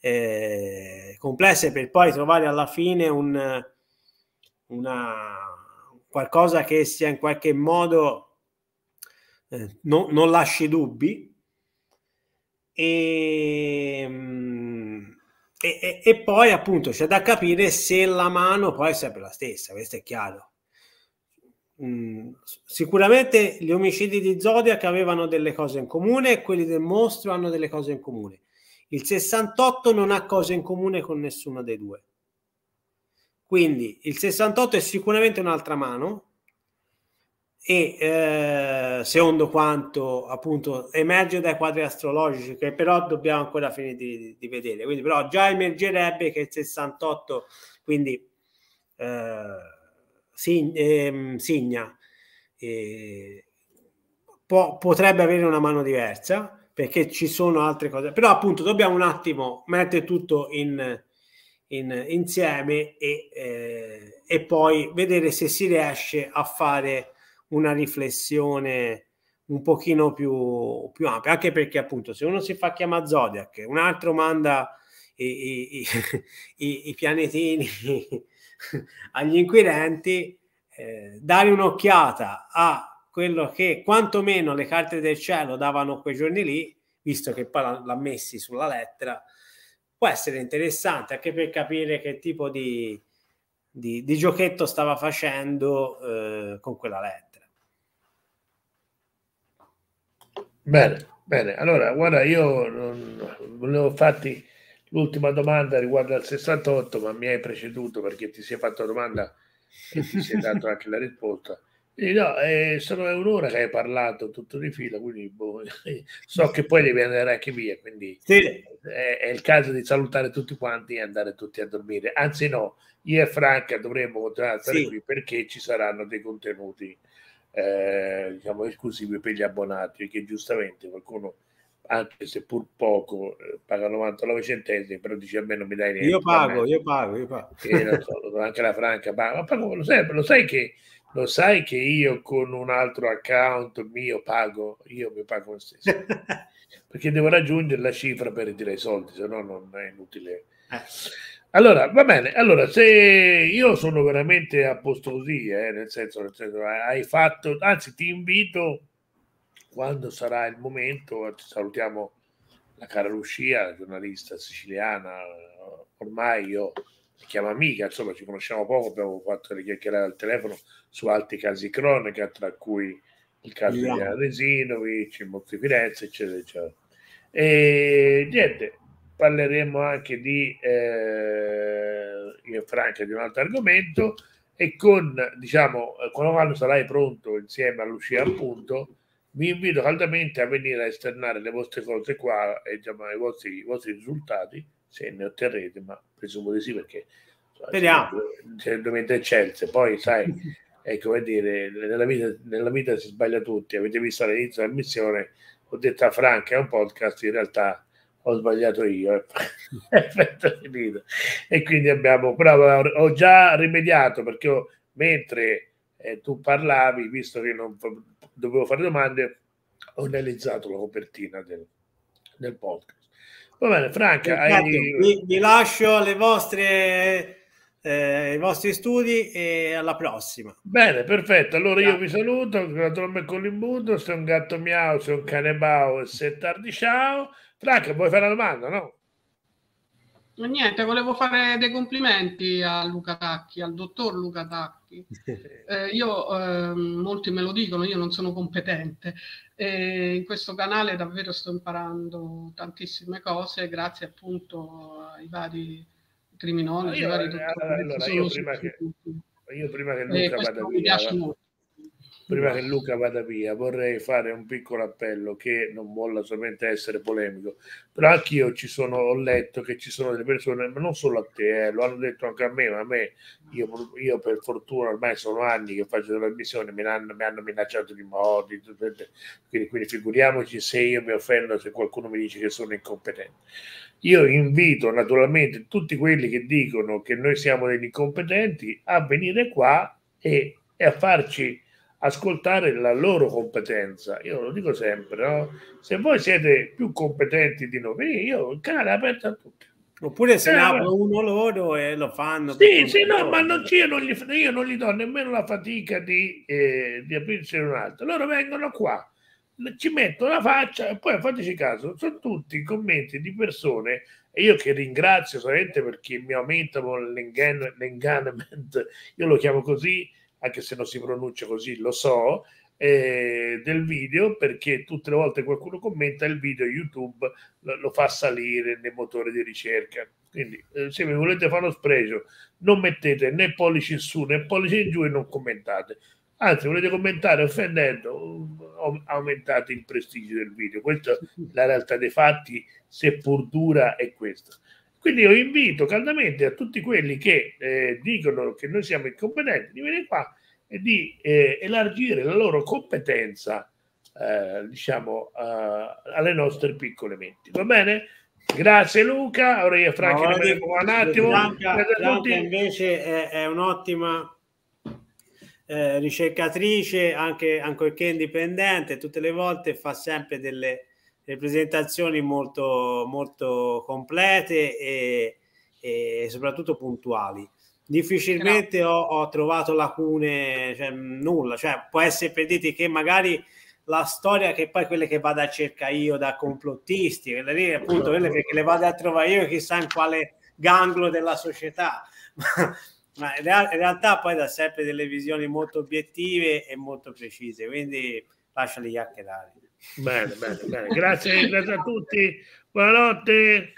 eh, complesse per poi trovare alla fine un, una, qualcosa che sia in qualche modo eh, no, non lasci dubbi ehm, e, e, e, poi appunto c'è da capire se la mano poi è sempre la stessa questo è chiaro mm, sicuramente gli omicidi di Zodiac avevano delle cose in comune quelli del mostro hanno delle cose in comune il 68 non ha cose in comune con nessuno dei due. Quindi il 68 è sicuramente un'altra mano e eh, secondo quanto appunto emerge dai quadri astrologici che però dobbiamo ancora finire di, di vedere. Quindi però già emergerebbe che il 68 quindi eh, sig- ehm, signa eh, potrebbe avere una mano diversa perché ci sono altre cose. Però appunto dobbiamo un attimo mettere tutto in, in, insieme e, eh, e, poi vedere se si riesce a fare una riflessione un pochino più, più ampia, anche perché appunto se uno si fa chiamare Zodiac, un altro manda i, i, i, [laughs] i pianetini [laughs] agli inquirenti, eh, dare un'occhiata a quello che quantomeno le carte del cielo davano quei giorni lì, visto che poi l'ha messi sulla lettera, può essere interessante anche per capire che tipo di, di, di giochetto stava facendo eh, con quella lettera. Bene, bene. Allora, guarda, io non, volevo farti l'ultima domanda riguardo al 68, ma mi hai preceduto perché ti sei fatto la domanda e ti sei dato anche la risposta. [laughs] E no, è eh, solo un'ora che hai parlato tutto di fila, quindi boh, [laughs] so che poi devi andare anche via, quindi sì. è, è, il caso di salutare tutti quanti e andare tutti a dormire. Anzi no, io e Franca dovremmo continuare a stare sì. qui perché ci saranno dei contenuti eh, diciamo, esclusivi per gli abbonati che giustamente qualcuno anche se pur poco, eh, paga 99 centesimi, però dice a me non mi dai niente. Io pago, io pago, io pago. E, so, anche la Franca paga, ma pago, lo sai, lo sai che lo sai che io con un altro account mio pago, io mi pago lo stesso, [laughs] perché devo raggiungere la cifra per ritirare i soldi, se no non è inutile. Eh. Allora, va bene, allora se io sono veramente a posto così, eh, nel, senso, nel senso, hai fatto, anzi ti invito quando sarà il momento, salutiamo la cara Lucia, giornalista siciliana, ormai io si chiama amica, insomma ci conosciamo poco, abbiamo fatto le chiacchierate al telefono su altri casi cronica, tra cui il caso yeah. di Adesinovic, Monti Firenze, eccetera, eccetera. E niente, parleremo anche di eh, io e di un altro argomento e con, diciamo, quando sarai pronto insieme a Lucia appunto, vi invito caldamente a venire a esternare le vostre cose qua e diciamo, i, vostri, i vostri risultati se ne otterrete, ma presumo di sì perché... Vediamo. Cioè, dovete eccellenze, poi sai, ecco, [laughs] vuol dire, nella vita, nella vita si sbaglia tutti, avete visto all'inizio della missione, ho detto a Franca, è un podcast, in realtà ho sbagliato io, eh. [laughs] E quindi abbiamo, però ho già rimediato perché io, mentre eh, tu parlavi, visto che non dovevo fare domande, ho analizzato la copertina del, del podcast Va bene, Franca. Esatto, hai... Vi, vi, lascio alle vostre, eh, ai vostri studi e alla prossima. Bene, perfetto. Allora Grazie. io vi saluto. Naturalmente con l'imbuto. Se un gatto miau, se un cane bau e se tardi ciao. Franca, vuoi fare la domanda? No? Niente, volevo fare dei complimenti a Luca Tacchi, al dottor Luca Tacchi fatti. Eh, io, eh, molti me lo dicono, io non sono competente. E in questo canale davvero sto imparando tantissime cose grazie appunto ai vari criminologi, io, ai vari eh, dottori. Allora, io prima, che, io prima che Luca vada via... Mi piace molto prima che Luca vada via, vorrei fare un piccolo appello che non vuole solamente essere polemico, però anch'io ci sono, ho letto che ci sono delle persone, ma non solo a te, eh, lo hanno detto anche a me, ma a me, io, io per fortuna ormai sono anni che faccio delle missioni, mi hanno, mi hanno minacciato di morti, quindi, quindi figuriamoci se io mi offendo se qualcuno mi dice che sono incompetente. Io invito naturalmente tutti quelli che dicono che noi siamo degli incompetenti a venire qua e, e a farci ascoltare la loro competenza. Io lo dico sempre, no? se voi siete più competenti di noi, io canale aperto a tutti. Oppure se ne eh, apre uno loro e lo fanno. Sì, sì, no, ma non io, non gli, io non gli do nemmeno la fatica di, eh, di aprirsi un altro. Loro vengono qua, ci mettono la faccia e poi fateci caso, sono tutti commenti di persone e io che ringrazio solamente perché mi aumentano l'engagement, io lo chiamo così, anche se non si pronuncia così, lo so, eh, del video perché tutte le volte qualcuno commenta il video YouTube lo, lo fa salire nel motore di ricerca. Quindi eh, se mi volete fare uno spregio, non mettete né pollice in su né pollice in giù e non commentate. Anzi, volete commentare offendendo, um, aumentate il prestigio del video. Questa è la realtà dei fatti, seppur dura, è questa. Quindi io invito caldamente a tutti quelli che eh, dicono che noi siamo incompetenti di venire qua e di eh, elargire la loro competenza, eh, diciamo, eh, alle nostre piccole menti. Va bene? Grazie Luca, Aurelia Franchi, no, detto, eh, un attimo. Bianca, invece è, è un'ottima eh, ricercatrice, anche, anche indipendente, tutte le volte fa sempre delle le presentazioni molto, molto complete e, e soprattutto puntuali. Difficilmente ho, ho, trovato lacune, cioè, nulla, cioè, può essere per dirti che magari la storia che poi quelle che vado a cercare io da complottisti, quelle lì appunto quelle che, le vado a trovare io chissà in quale ganglo della società, ma, [laughs] ma in, real, in, realtà poi da sempre delle visioni molto obiettive e molto precise, quindi lasciali chiacchierare. Bene, bene, bene. Grazie, grazie a tutti. Buonanotte.